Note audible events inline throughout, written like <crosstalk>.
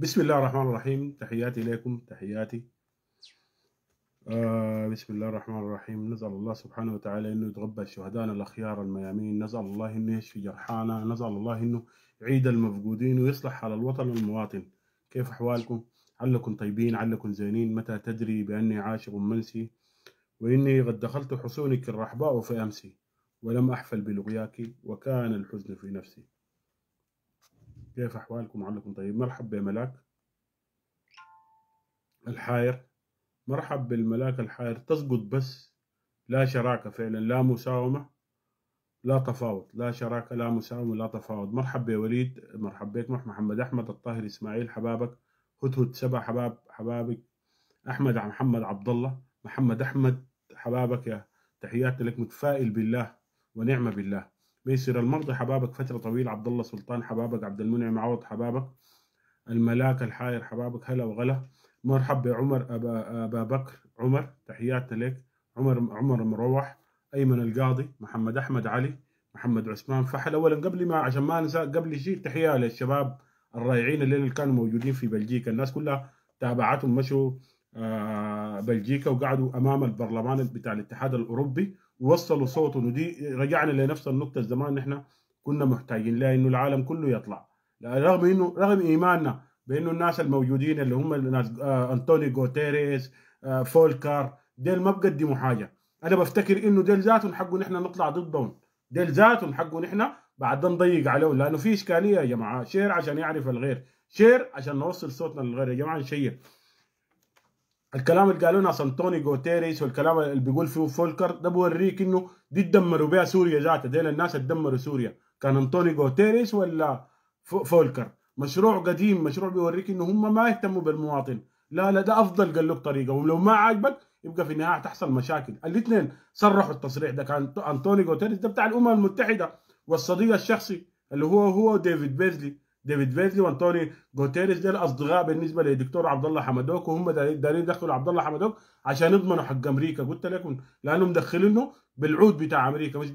بسم الله الرحمن الرحيم تحياتي لكم تحياتي آه بسم الله الرحمن الرحيم نسأل الله سبحانه وتعالى أنه يتغبى شهدانا الأخيار الميامين نسأل الله أنه يشفي جرحانا نسأل الله أنه يعيد المفقودين ويصلح على الوطن والمواطن كيف أحوالكم؟ علكم طيبين علكم زينين متى تدري بأني عاشق منسي وإني قد دخلت حصونك الرحباء في أمسي ولم أحفل بلغياك وكان الحزن في نفسي كيف أحوالكم علكم طيب مرحب بملاك الحائر مرحب بالملاك الحائر تسقط بس لا شراكة فعلا لا مساومة لا تفاوض لا شراكة لا مساومة لا تفاوض مرحب وليد مرحب بك محمد أحمد الطاهر إسماعيل حبابك هدهد سبع حباب حبابك أحمد محمد عبد الله محمد أحمد حبابك يا تحياتي لك متفائل بالله ونعمة بالله بيسر المرضي حبابك فترة طويلة عبد الله سلطان حبابك عبد المنعم عوض حبابك الملاك الحاير حبابك هلا وغلا مرحب بعمر أبا, أبا بكر عمر تحياتنا لك عمر عمر مروح أيمن القاضي محمد أحمد علي محمد عثمان فحل أولا قبل ما عشان ما أنسى قبل شيء تحية للشباب الرائعين اللي كانوا موجودين في بلجيكا الناس كلها تابعتهم مشوا آه، بلجيكا وقعدوا أمام البرلمان بتاع الاتحاد الأوروبي يوصلوا صوته ودي رجعنا لنفس النقطه الزمان نحن كنا محتاجين لها انه العالم كله يطلع رغم انه رغم ايماننا بانه الناس الموجودين اللي هم الناس آه انطوني جوتيريز آه فولكار ديل ما بقدموا حاجه انا بفتكر انه ديل ذاتهم حقه نحن نطلع ضدهم ديل ذاتهم حقه نحن بعد نضيق عليهم لانه في اشكاليه يا جماعه شير عشان يعرف الغير شير عشان نوصل صوتنا للغير يا جماعه نشير الكلام اللي قالوه ناس انطوني جوتيريس والكلام اللي بيقول فيه فولكر ده بوريك انه دي تدمروا بها سوريا ذاتها ديل الناس تدمروا سوريا كان انطوني جوتيريس ولا فولكر مشروع قديم مشروع بيوريك انه هم ما يهتموا بالمواطن لا لا ده افضل قال له طريقه ولو ما عاجبك يبقى في النهايه تحصل مشاكل الاثنين صرحوا التصريح ده كان انطوني جوتيريس ده بتاع الامم المتحده والصديق الشخصي اللي هو هو ديفيد بيزلي ديفيد فيزلي وانطوني جوتيريز ده الاصدقاء بالنسبه للدكتور عبد الله حمدوك وهم دايرين يدخلوا عبد الله حمدوك عشان يضمنوا حق امريكا قلت لكم لانه مدخلينه بالعود بتاع امريكا مش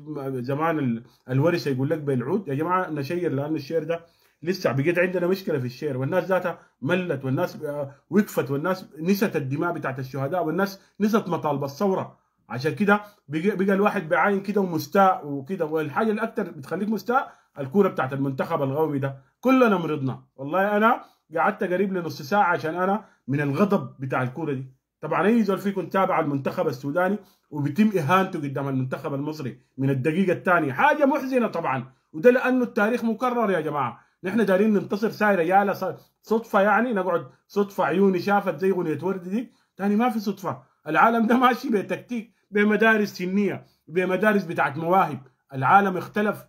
زمان الورثه يقول لك بالعود يا جماعه نشير لان الشير ده لسه بقيت عندنا مشكله في الشير والناس ذاتها ملت والناس وقفت والناس نست الدماء بتاعت الشهداء والناس نست مطالب الثوره عشان كده بقى, بقى الواحد بعاين كده ومستاء وكده والحاجه الاكثر بتخليك مستاء الكوره بتاعت المنتخب القومي ده كلنا مرضنا والله انا قعدت قريب لنص ساعه عشان انا من الغضب بتاع الكوره دي طبعا اي زول فيكم تابع المنتخب السوداني وبيتم اهانته قدام المنتخب المصري من الدقيقه الثانيه حاجه محزنه طبعا وده لانه التاريخ مكرر يا جماعه نحن دارين ننتصر سايره يا صدفه يعني نقعد صدفه عيوني شافت زي اغنيه ورد دي ثاني ما في صدفه العالم ده ماشي بتكتيك بمدارس سنيه بمدارس بتاعت مواهب العالم اختلف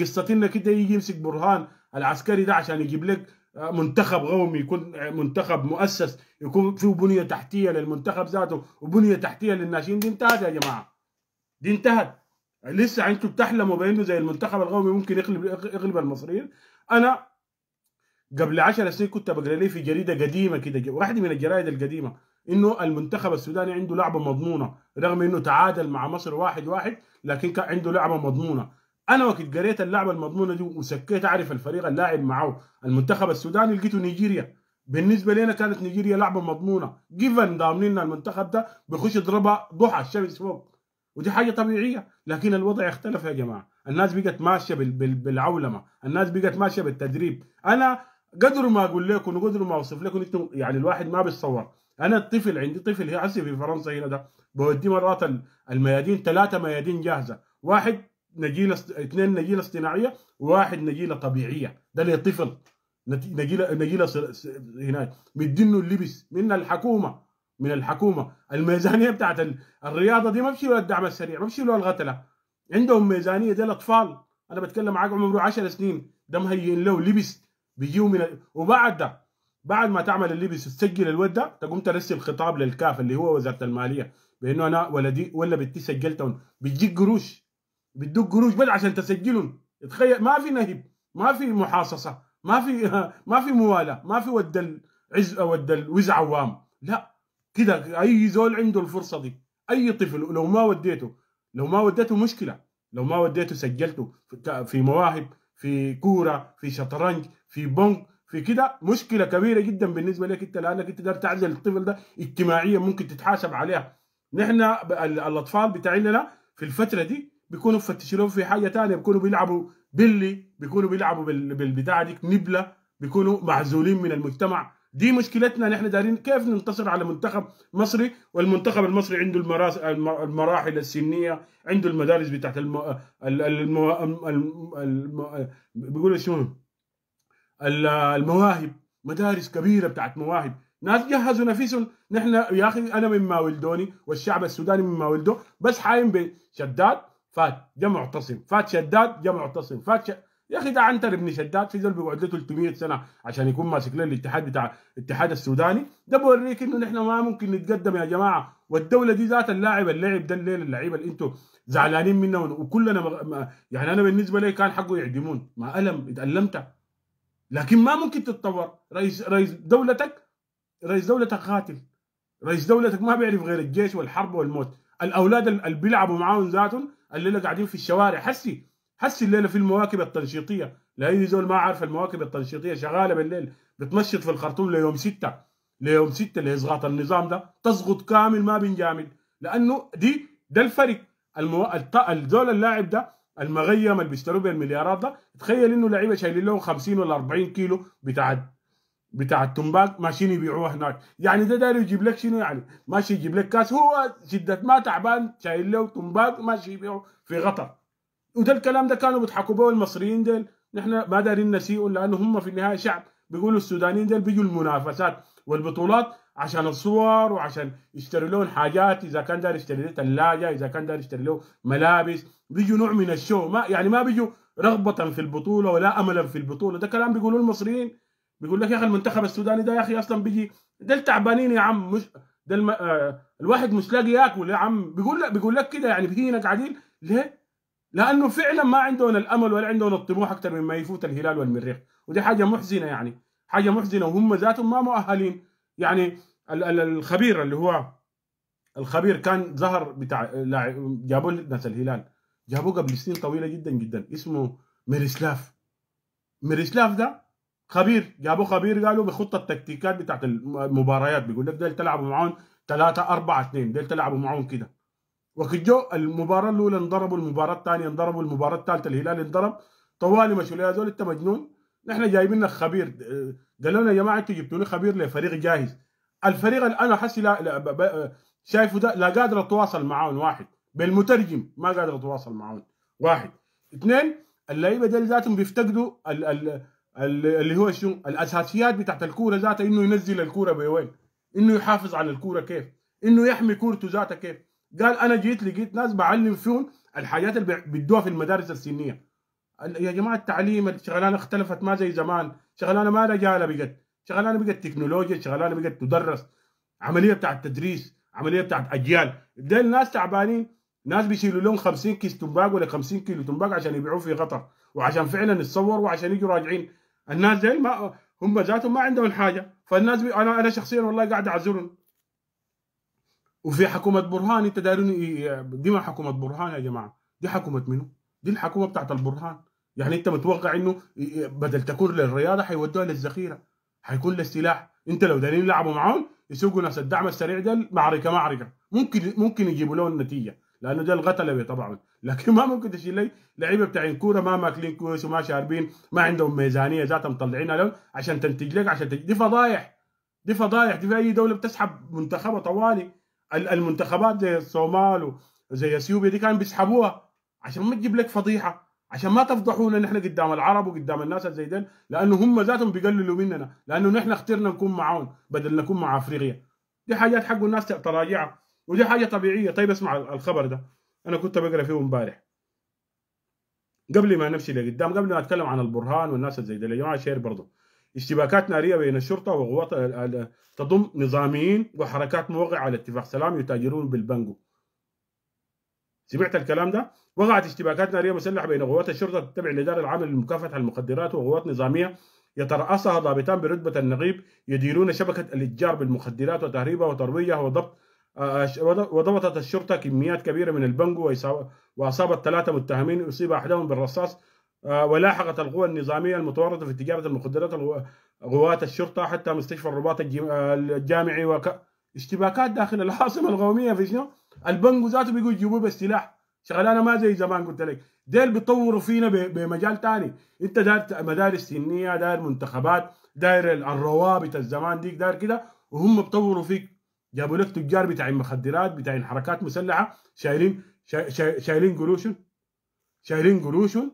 قصتنا كده يجي يمسك برهان العسكري ده عشان يجيب لك آه، منتخب قومي يكون آه، منتخب مؤسس يكون فيه بنيه تحتيه للمنتخب ذاته وبنيه تحتيه للناشئين دي انتهت يا جماعه دي انتهت لسه انتم بتحلموا بانه زي المنتخب القومي ممكن يغلب يغلب المصريين انا قبل 10 سنين كنت بقرا لي في جريده قديمه كده واحده من الجرايد القديمه انه المنتخب السوداني عنده لعبه مضمونه رغم انه تعادل مع مصر واحد واحد لكن كان عنده لعبه مضمونه انا وقت قريت اللعبه المضمونه دي وسكيت اعرف الفريق اللاعب معه المنتخب السوداني لقيته نيجيريا بالنسبه لنا كانت نيجيريا لعبه مضمونه جيفن ضامنين المنتخب ده بيخش يضربها ضحى الشمس فوق ودي حاجه طبيعيه لكن الوضع اختلف يا جماعه الناس بقت ماشيه بالعولمه الناس بقت ماشيه بالتدريب انا قدر ما اقول لكم وقدر ما اوصف لكم انتم يعني الواحد ما بيتصور انا الطفل عندي طفل هي في فرنسا هنا ده بوديه مرات الميادين ثلاثه ميادين جاهزه واحد نجيله اثنين نجيله اصطناعيه وواحد نجيله طبيعيه ده طفل نجيله نجيله هناك مدينه اللبس من الحكومه من الحكومه الميزانيه بتاعت الرياضه دي ما بشيلوا الدعم السريع ما بشيلوا الغتله عندهم ميزانيه دي الاطفال انا بتكلم معاك عمره 10 سنين ده مهيئين له لبس بيجيو من ال... وبعد ده بعد ما تعمل اللبس تسجل الود ده تقوم ترسل خطاب للكاف اللي هو وزاره الماليه بانه انا ولدي ولا بنتي سجلتهم بتجيك قروش بتدق قروش بس عشان تسجلهم تخيل ما في نهب ما في محاصصه ما في <laughs> ما في موالاه ما في ود العز ود الوز عوام لا كده اي زول عنده الفرصه دي اي طفل لو ما وديته لو ما وديته مشكله لو ما وديته سجلته في مواهب في كوره في شطرنج في بونج في كده مشكله كبيره جدا بالنسبه لك انت لانك انت تقدر تعزل الطفل ده اجتماعيا ممكن تتحاسب عليها نحن الاطفال بتاعنا في الفتره دي بيكونوا مفتشين لهم في حاجه ثانيه بيكونوا بيلعبوا بلي بيكونوا بيلعبوا بالبتاعه ديك نبله بيكونوا معزولين من المجتمع دي مشكلتنا نحن دارين كيف ننتصر على منتخب مصري والمنتخب المصري عنده المراس المراحل السنيه عنده المدارس بتاعت الم... الم... الم... بيقول شو المواهب مدارس كبيره بتاعت مواهب ناس جهزوا نفسهم نحن يا اخي انا مما ولدوني والشعب السوداني مما ولده بس حايم بشداد فات جمع معتصم فات شداد جمع معتصم فات ش... يا اخي ده عنتر ابن شداد في زول بيقعد له 300 سنه عشان يكون ماسك لنا الاتحاد بتاع الاتحاد السوداني ده بوريك انه نحن ما ممكن نتقدم يا جماعه والدوله دي ذات اللاعب اللعب ده الليل اللعيبه اللي انتم زعلانين منه وكلنا مغ... ما... يعني انا بالنسبه لي كان حقه يعدمون ما الم اتالمت لكن ما ممكن تتطور رئيس رئيس دولتك رئيس دولتك قاتل رئيس دولتك ما بيعرف غير الجيش والحرب والموت الاولاد اللي بيلعبوا معاهم ذاتهم الليله قاعدين في الشوارع حسي حسي الليله في المواكب التنشيطيه لاي زول ما عارف المواكب التنشيطيه شغاله بالليل بتنشط في الخرطوم ليوم سته ليوم سته لاسقاط النظام ده تسقط كامل ما بنجامل لانه دي ده الفرق المو... الزول اللاعب ده المغيم اللي بيشتروا بالمليارات ده تخيل انه لعيبه شايلين لهم 50 ولا 40 كيلو بتاعت بتاع التمباك ماشيين يبيعوها هناك يعني ده داير يجيب لك شنو يعني ماشي يجيب لك كاس هو شدة ما تعبان شايل له تمباك ماشي يبيعه في قطر وده الكلام ده كانوا بيضحكوا به المصريين ديل نحن ما دارين نسيئهم لانه هم في النهايه شعب بيقولوا السودانيين ديل بيجوا المنافسات والبطولات عشان الصور وعشان يشتري لهم حاجات اذا كان داير يشتري له ثلاجه اذا كان داير يشتري له ملابس بيجوا نوع من الشو ما يعني ما بيجوا رغبه في البطوله ولا املا في البطوله ده كلام بيقولوه المصريين بيقول لك يا اخي المنتخب السوداني ده يا اخي اصلا بيجي ده التعبانين يا عم مش ده ما آه الواحد مش لاقي ياكل يا عم بيقول لك بيقول لك كده يعني بهينك عديل ليه؟ لانه فعلا ما عندهم الامل ولا عندهم الطموح اكثر مما يفوت الهلال والمريخ ودي حاجه محزنه يعني حاجه محزنه وهم ذاتهم ما مؤهلين يعني الخبير اللي هو الخبير كان ظهر بتاع جابوه ناس الهلال جابوه قبل سنين طويله جدا جدا اسمه ميريسلاف ميريسلاف ده خبير جابوا خبير قالوا بخطه التكتيكات بتاعت المباريات بيقول لك ديل تلعبوا معاهم 3 4 2 ديل تلعبوا معاهم كده وقت جو المباراه الاولى انضربوا المباراه الثانيه انضربوا المباراه الثالثه الهلال انضرب طوالي مشوا يا زول انت مجنون نحن جايبين لك خبير قالوا لنا يا جماعه انتوا جبتوا لي خبير لفريق جاهز الفريق اللي انا حسي لا, لا شايفه ده لا قادر اتواصل معاهم واحد بالمترجم ما قادر اتواصل معاهم واحد اثنين اللعيبه ديل ذاتهم بيفتقدوا ال ال اللي هو شو الاساسيات بتاعت الكوره ذاتها انه ينزل الكوره بوين انه يحافظ على الكوره كيف انه يحمي كورته ذاتها كيف قال انا جيت لقيت ناس بعلم فيهم الحاجات اللي بيدوها في المدارس السنيه يا جماعه التعليم الشغلانه اختلفت ما زي زمان شغلانه ما رجاله بقت شغلانه بقت تكنولوجيا شغلانه بقت تدرس عمليه بتاعت تدريس عمليه بتاعت اجيال دي الناس تعبانين ناس بيشيلوا لهم 50 كيس تنباق ولا 50 كيلو تنباق عشان يبيعوه في قطر وعشان فعلا يتصوروا وعشان يجوا راجعين الناس دي ما هم ذاتهم ما عندهم حاجه فالناس بي... انا انا شخصيا والله قاعد اعذرهم وفي حكومه برهان انت دايرين دي ما حكومه برهان يا جماعه دي حكومه منو؟ دي الحكومه بتاعت البرهان يعني انت متوقع انه بدل تكون للرياضه حيودوها للذخيره حيكون للسلاح انت لو دايرين يلعبوا معاهم يسوقوا ناس الدعم السريع ده معركه معركه ممكن ممكن يجيبوا لهم النتيجه لانه ده الغتله طبعا لكن ما ممكن تشيل لي لعيبه بتاعين كوره ما ماكلين كويس وما شاربين ما عندهم ميزانيه ذاتهم مطلعينها لهم عشان تنتج لك عشان تنتج. دي فضايح دي فضايح دي في اي دوله بتسحب منتخبها طوالي المنتخبات زي الصومال وزي اثيوبيا دي كانوا بيسحبوها عشان ما تجيب لك فضيحه عشان ما تفضحونا نحن قدام العرب وقدام الناس زي دي لانه هم ذاتهم بيقللوا مننا لانه نحن اخترنا نكون معاهم بدل نكون مع افريقيا دي حاجات حق الناس تراجعها ودي حاجه طبيعيه طيب اسمع الخبر ده انا كنت بقرا فيه امبارح قبل ما نمشي لقدام قبل ما اتكلم عن البرهان والناس زي ده يا جماعه شير برضه اشتباكات ناريه بين الشرطه وقوات تضم نظاميين وحركات موقع على اتفاق سلام يتاجرون بالبنجو سمعت الكلام ده؟ وقعت اشتباكات ناريه مسلحه بين قوات الشرطه التابعه للاداره العامه لمكافحه المخدرات وقوات نظاميه يترأسها ضابطان برتبة النقيب يديرون شبكة الإتجار بالمخدرات وتهريبها وترويجها وضبط وضبطت الشرطة كميات كبيرة من البنجو وأصابت ثلاثة متهمين أصيب أحدهم بالرصاص آه، ولاحقت القوى النظامية المتورطة في تجارة المخدرات غواة الشرطة حتى مستشفى الرباط آه، الجامعي وك... اشتباكات داخل العاصمة القومية في شنو؟ البنجو ذاته بيجوا يجيبوه بالسلاح شغلانة ما زي زمان قلت لك ديل بيطوروا فينا بمجال تاني انت داير مدارس سنية داير منتخبات داير الروابط الزمان ديك داير كده وهم بيطوروا فيك جابوا لك تجار بتاعين مخدرات بتاعين حركات مسلحه شايلين شايلين قروشهم شايلين قروشهم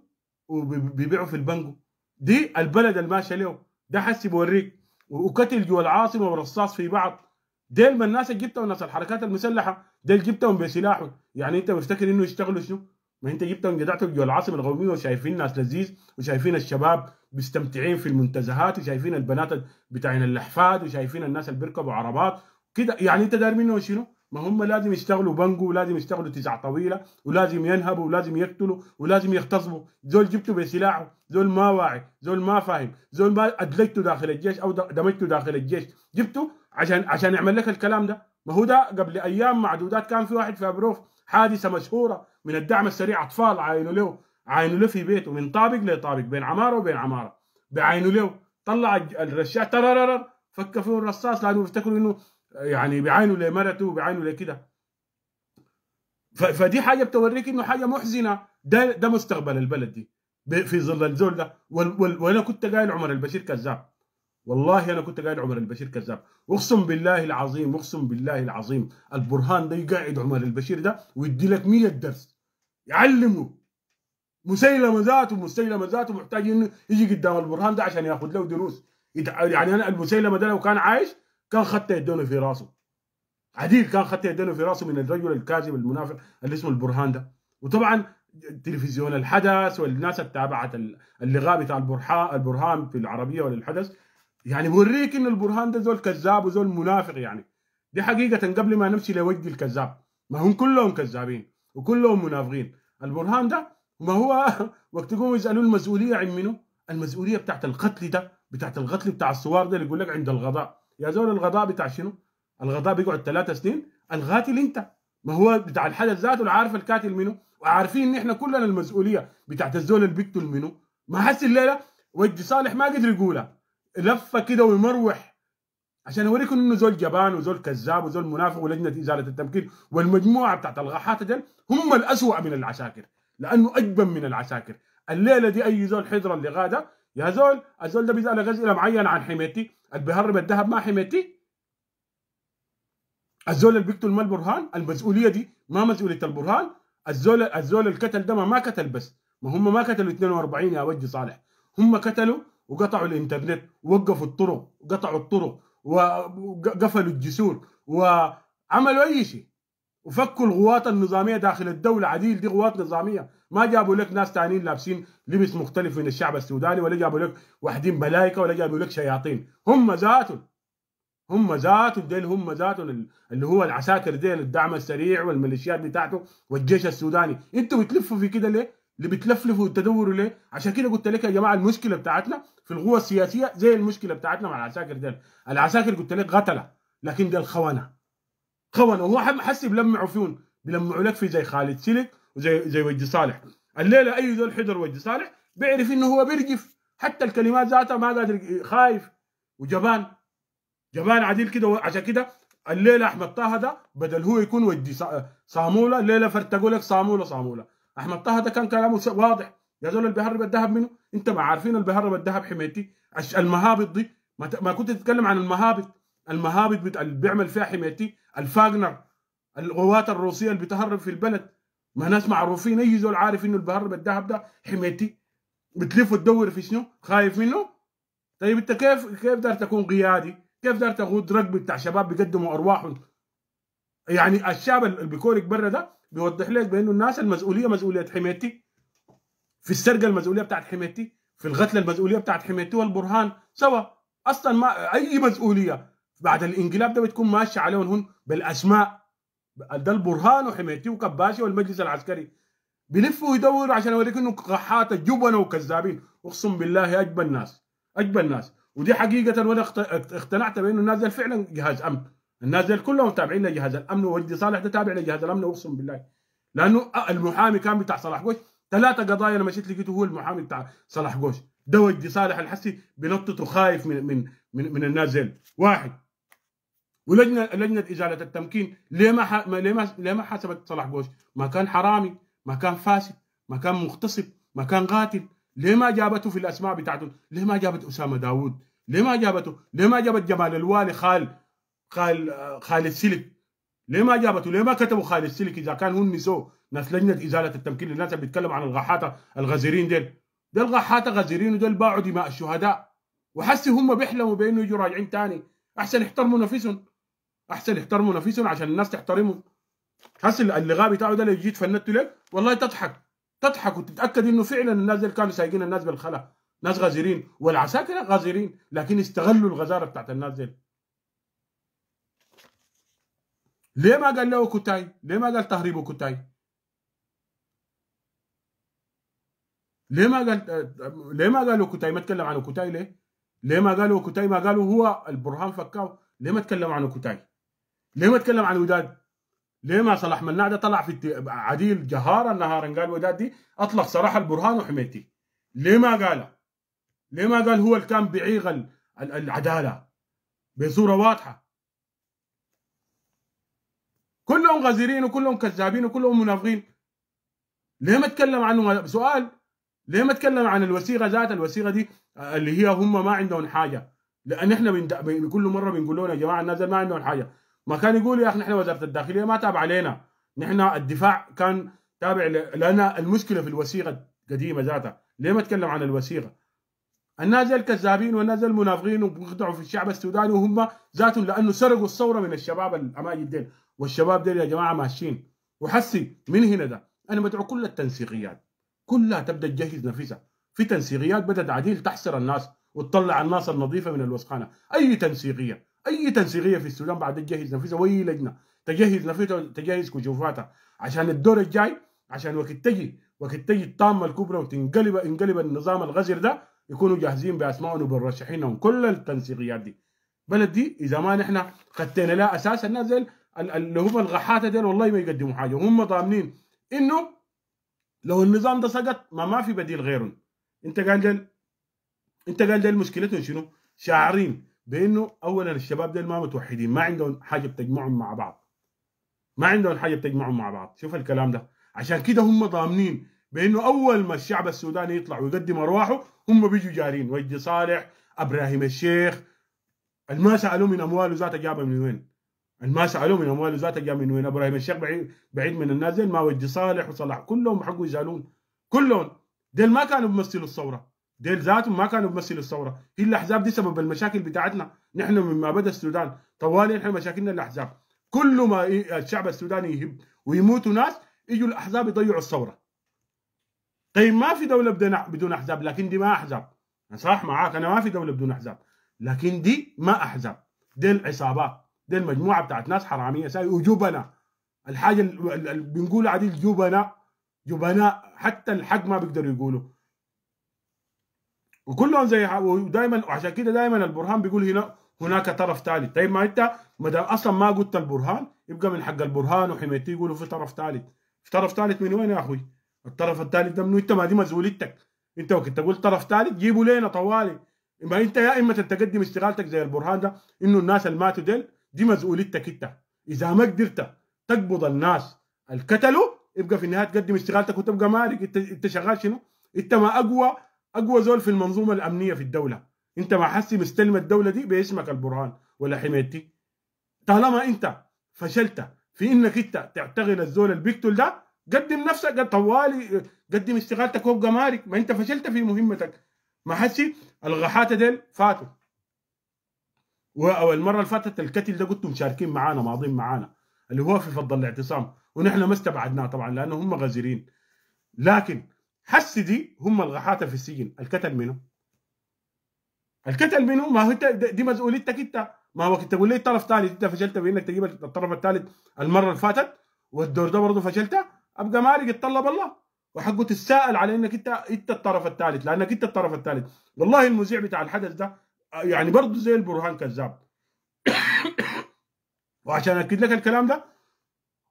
وبيبيعوا في البنجو دي البلد اللي ماشيه له ده حسي بوريك وقتل جوا العاصمه ورصاص في بعض ديل ما الناس اللي جبتهم ناس الحركات المسلحه ديل جبتهم بسلاحه يعني انت مفتكر انه يشتغلوا شنو؟ ما انت جبتهم جدعتهم جوا العاصمه القوميه وشايفين ناس لذيذ وشايفين الشباب مستمتعين في المنتزهات وشايفين البنات بتاعين الاحفاد وشايفين الناس اللي بيركبوا عربات كده يعني انت داير منه شنو؟ ما هم لازم يشتغلوا بنجو ولازم يشتغلوا تسع طويله ولازم ينهبوا ولازم يقتلوا ولازم يغتصبوا زول جبته بسلاحه زول ما واعي زول ما فاهم زول ما ادلجته داخل الجيش او دمجته داخل الجيش جبته عشان عشان يعمل لك الكلام ده ما هو ده قبل ايام معدودات كان في واحد في ابروف حادثه مشهوره من الدعم السريع اطفال عاينوا له عاينوا له في بيته من طابق لطابق بين عماره وبين عماره بعينوا له طلع الرشاش ترررر فك فيه الرصاص لانه يفتكروا انه يعني بيعاينوا لمرته بيعانوا لكده فدي حاجه بتوريك انه حاجه محزنه ده ده مستقبل البلد دي في ظل الزول ده وانا كنت قايل عمر البشير كذاب والله انا كنت قايل عمر البشير كذاب اقسم بالله العظيم اقسم بالله العظيم البرهان ده يقعد عمر البشير ده ويدي لك 100 درس يعلمه مسيلمه ذاته مسيلمه ذاته محتاج انه يجي قدام البرهان ده عشان ياخذ له دروس يعني انا المسيلمه ده لو كان عايش كان خدت يدونه في راسه عديد كان خدت يدونه في راسه من الرجل الكاذب المنافق اللي اسمه البرهان ده وطبعا تلفزيون الحدث والناس اللي تابعت اللغاء بتاع البرهان في العربيه وللحدث يعني بوريك انه البرهان ده زول كذاب وزول منافق يعني دي حقيقه قبل ما نمشي لوجه الكذاب ما هم كلهم كذابين وكلهم منافقين البرهان ده ما هو <laughs> وقت يقوموا يسالوا المسؤوليه عن منه المسؤوليه بتاعت القتل ده بتاعت القتل بتاع الصوار ده اللي يقول لك عند الغضاء يا زول الغضاء بتاع شنو؟ الغضاء بيقعد ثلاثة سنين الغاتل انت ما هو بتاع الحدث ذاته عارف القاتل منه وعارفين ان احنا كلنا المسؤوليه بتاعت الزول اللي بيقتل منه ما حس الليله ودي صالح ما قدر يقولها لفه كده ويمروح عشان اوريكم انه زول جبان وزول كذاب وزول منافق ولجنه ازاله التمكين والمجموعه بتاعت الغاحات دي هم الاسوء من العساكر لانه اجبن من العساكر الليله دي اي زول حضر اللي غادة يا زول الزول ده بيسال غزله معينه عن حميتي اللي بيهرب الذهب ما حميتي الزول اللي بيقتل ما البرهان المسؤوليه دي ما مسؤوليه البرهان الزول الزول القتل ده ما قتل بس ما هم ما قتلوا 42 يا وجه صالح هم قتلوا وقطعوا الانترنت ووقفوا الطرق وقطعوا الطرق وقفلوا الجسور وعملوا اي شيء وفكوا الغوات النظامية داخل الدولة عديل دي غوات نظامية ما جابوا لك ناس ثانيين لابسين لبس مختلف من الشعب السوداني ولا جابوا لك واحدين ملائكة ولا جابوا لك شياطين هم ذاتهم هم ذاتهم ديل هم ذاتهم اللي هو العساكر ديل الدعم السريع والميليشيات بتاعته والجيش السوداني انتوا بتلفوا في كده ليه؟ اللي بتلفلفوا وتدوروا ليه؟ عشان كده قلت لك يا جماعه المشكله بتاعتنا في القوه السياسيه زي المشكله بتاعتنا مع العساكر ديل العساكر قلت لك غتله لكن ديل خونه خون هو حسي بلمعوا فيون بلمعوا لك في زي خالد سلك وزي زي وجه صالح الليله اي ذول حضر وجه صالح بيعرف انه هو بيرجف حتى الكلمات ذاتها ما قادر خايف وجبان جبان عديل كده عشان كده الليله احمد طه ده بدل هو يكون ودي صاموله الليله فرتقوا لك صاموله صاموله احمد طه ده كان كلامه واضح يا زول اللي بيهرب الذهب منه انت ما عارفين اللي بيهرب الذهب حميتي المهابط دي ما, كنت تتكلم عن المهابط المهابط اللي بيعمل فيها حميتي الفاغنر القوات الروسيه اللي بتهرب في البلد ما ناس معروفين اي زول عارف انه البهرب الذهب ده حميتي بتلف وتدور في شنو خايف منه طيب انت كيف كيف دار تكون قيادي كيف دار تغود رقبه بتاع شباب بيقدموا ارواحهم يعني الشاب اللي بيكورك برا ده بيوضح لك بانه الناس المسؤوليه مسؤوليه حميتي في السرقه المسؤوليه بتاعت حميتي في الغتله المسؤوليه بتاعت حميتي والبرهان سوا اصلا ما اي مسؤوليه بعد الانقلاب ده بتكون ماشيه عليهم هون بالاسماء ده البرهان وحميتي وكباشي والمجلس العسكري بلفوا يدوروا عشان اوريك انه قحات جبنه وكذابين اقسم بالله اجبى الناس اجبى الناس ودي حقيقه وانا اقتنعت بانه الناس دي فعلا جهاز امن الناس دي كلهم تابعين لجهاز الامن وجدي صالح ده تابع لجهاز الامن اقسم بالله لانه المحامي كان بتاع صلاح قوش ثلاثه قضايا انا مشيت لقيته هو المحامي بتاع صلاح قوش ده وجدي صالح الحسي بنطته خايف من من من, من الناس واحد ولجنه لجنه ازاله التمكين ليه ما, ليه ما ليه ما حسبت صلاح جوش؟ ما كان حرامي، ما كان فاسد، ما كان مغتصب، ما كان قاتل، ليه ما جابته في الاسماء بتاعته؟ ليه ما جابت اسامه داوود؟ ليه ما جابته؟ ليه ما جابت جمال الوالي خال خال خالد سلك؟ ليه ما جابته؟ ليه ما كتبوا خالد سلك اذا كان هم نسوه؟ ناس لجنه ازاله التمكين الناس اللي بيتكلموا عن الغحاته الغزيرين ديل ده الغحاته غزيرين ودول باعوا دماء الشهداء وحسي هم بيحلموا بانه يجوا راجعين تاني احسن يحترموا نفسهم احسن احترموا نفسهم عشان الناس تحترمهم حس اللغاء بتاعه ده اللي جيت فنته لك والله تضحك تضحك وتتاكد انه فعلا الناس دي كانوا سايقين الناس بالخلا ناس غازرين والعساكر غازرين لكن استغلوا الغزاره بتاعت الناس دي ليه ما قال له كوتاي؟ ليه ما قال تهريبه كوتاي؟ ليه ما قال ليه ما قالوا كوتاي؟ ما تكلم عن كوتاي ليه؟ ليه ما قالوا كوتاي؟ ما قالوا هو البرهان فكاو، ليه ما تكلم عن كوتاي؟ ليه ما اتكلم عن وداد؟ ليه ما صلاح مناع ده طلع في عديل جهارا نهارا قال وداد دي اطلق صراحه البرهان وحميتي ليه ما قال؟ ليه ما قال هو اللي كان بعيغ العداله بصوره واضحه كلهم غزيرين وكلهم كذابين وكلهم منافقين ليه ما اتكلم عنه سؤال ليه ما اتكلم عن الوثيقه ذات الوثيقه دي اللي هي هم ما عندهم حاجه لان احنا كل مره بنقول لهم يا جماعه الناس ما عندهم حاجه ما كان يقول يا اخي نحن وزاره الداخليه ما تابع علينا نحن الدفاع كان تابع لنا المشكله في الوثيقه القديمه ذاتها ليه ما اتكلم عن الوثيقه الناس الكذابين والناس المنافقين وبيخدعوا في الشعب السوداني وهم ذاتهم لانه سرقوا الثوره من الشباب الاماجد الدين والشباب ديل يا جماعه ماشيين وحسي من هنا ده انا بدعو كل التنسيقيات كلها تبدا تجهز نفسها في تنسيقيات بدات عديل تحصر الناس وتطلع الناس النظيفه من الوسخانه اي تنسيقيه اي تنسيقيه في السودان بعد تجهز نفسها واي لجنه تجهز نفسها تجهز كشوفاتها عشان الدور الجاي عشان وقت تجي وقت تجي الطامه الكبرى وتنقلب انقلب النظام الغزير ده يكونوا جاهزين باسمائهم وبالرشحينهم كل التنسيقيات دي بلد دي اذا ما نحن خدتنا لها اساس الناس اللي هم الغحاته ديل والله ما يقدموا حاجه وهم ضامنين انه لو النظام ده سقط ما ما في بديل غيرهم انت قال ديل انت قال ديل مشكلتهم شنو؟ شاعرين بانه اولا الشباب دول ما متوحدين ما عندهم حاجه بتجمعهم مع بعض ما عندهم حاجه بتجمعهم مع بعض شوف الكلام ده عشان كده هم ضامنين بانه اول ما الشعب السوداني يطلع ويقدم ارواحه هم بيجوا جارين وجدي صالح ابراهيم الشيخ الما سالوه من امواله ذاته جابها من وين الما سالوه من امواله ذاته جابها من وين ابراهيم الشيخ بعيد بعيد من الناس ما وجدي صالح وصلاح كلهم حقوا يسالون كلهم ديل ما كانوا بيمثلوا الثوره ديل ذاتهم ما كانوا بيمثلوا الثوره هي الاحزاب دي سبب المشاكل بتاعتنا نحن مما بدا السودان طوالي نحن مشاكلنا الاحزاب كل ما الشعب السوداني يهب ويموتوا ناس يجوا الاحزاب يضيعوا الثوره طيب ما في دوله بدون بدون احزاب لكن دي ما احزاب انا صح معاك انا ما في دوله بدون احزاب لكن دي ما احزاب ديل عصابات ديل مجموعه بتاعت ناس حراميه ساي وجبنه الحاجه اللي بنقولها عديل جبناء جبناء حتى الحق ما بيقدروا يقولوا وكلهم زي ودايما وعشان كده دايما البرهان بيقول هنا هناك طرف ثالث طيب ما انت ما دام اصلا ما قلت البرهان يبقى من حق البرهان وحميتي يقولوا في طرف ثالث في طرف ثالث من وين يا اخوي الطرف الثالث ده منو انت ما دي مسؤوليتك انت وقت تقول طرف ثالث جيبوا لنا طوالي ما انت يا اما تقدم استقالتك زي البرهان ده انه الناس اللي ماتوا ديل دي مسؤوليتك انت اذا ما قدرت تقبض الناس الكتلوا يبقى في النهايه تقدم استقالتك وتبقى مالك انت انت شغال شنو؟ انت ما اقوى اقوى زول في المنظومه الامنيه في الدوله انت ما حسي مستلم الدوله دي باسمك البرهان ولا حمايتي طالما انت فشلت في انك انت تعتقل الزول البيكتول ده قدم نفسك طوالي قدم استقالتك وابقى مالك ما انت فشلت في مهمتك ما حسي الغحاتة ديل فاتوا والمرة اللي فاتت الكتل ده قلتوا مشاركين معانا ماضين معانا اللي هو في فض الاعتصام ونحن ما استبعدناه طبعا لانه هم غزيرين لكن دي هم الغحاتة في السجن الكتل منه الكتل منه ما هو دي مسؤوليتك انت ما هو كنت تقول لي طرف ثالث انت فشلت بانك تجيب الطرف الثالث المره اللي فاتت والدور ده برضه فشلت ابقى مالك اتطلب الله وحقه تتساءل على انك انت انت الطرف الثالث لانك انت الطرف الثالث والله المذيع بتاع الحدث ده يعني برضه زي البرهان كذاب <coughs> وعشان اكد لك الكلام ده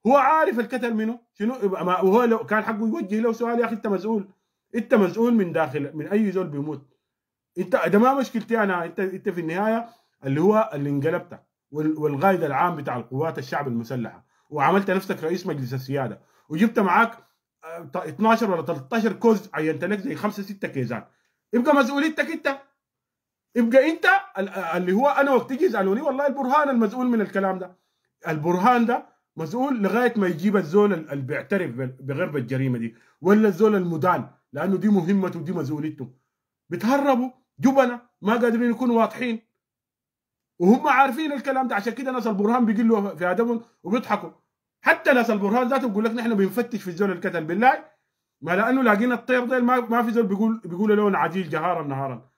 هو عارف الكتل منه شنو وهو لو كان حقه يوجه له سؤال يا اخي انت مسؤول انت مسؤول من داخل من اي زول بيموت انت ده ما مشكلتي انا انت انت في النهايه اللي هو اللي انقلبت والغايد العام بتاع القوات الشعب المسلحه وعملت نفسك رئيس مجلس السياده وجبت معاك 12 آه، ولا 13 كوز عينت لك زي 5 6 كيزان يبقى مسؤوليتك انت يبقى انت اللي هو انا وقت تجي يسالوني والله البرهان المسؤول من الكلام ده البرهان ده مسؤول لغايه ما يجيب الزول اللي بيعترف بغرب الجريمه دي ولا الزول المدان لانه دي مهمته ودي مسؤوليته بتهربوا جبنا ما قادرين يكونوا واضحين وهم عارفين الكلام ده عشان كده ناس البرهان بيقلوا في ادبهم وبيضحكوا حتى ناس البرهان ذاته بيقول لك نحن بنفتش في الزول الكتل بالله ما لانه لاقينا الطير ده ما في زول بيقول بيقول لون عجيل جهارا نهارا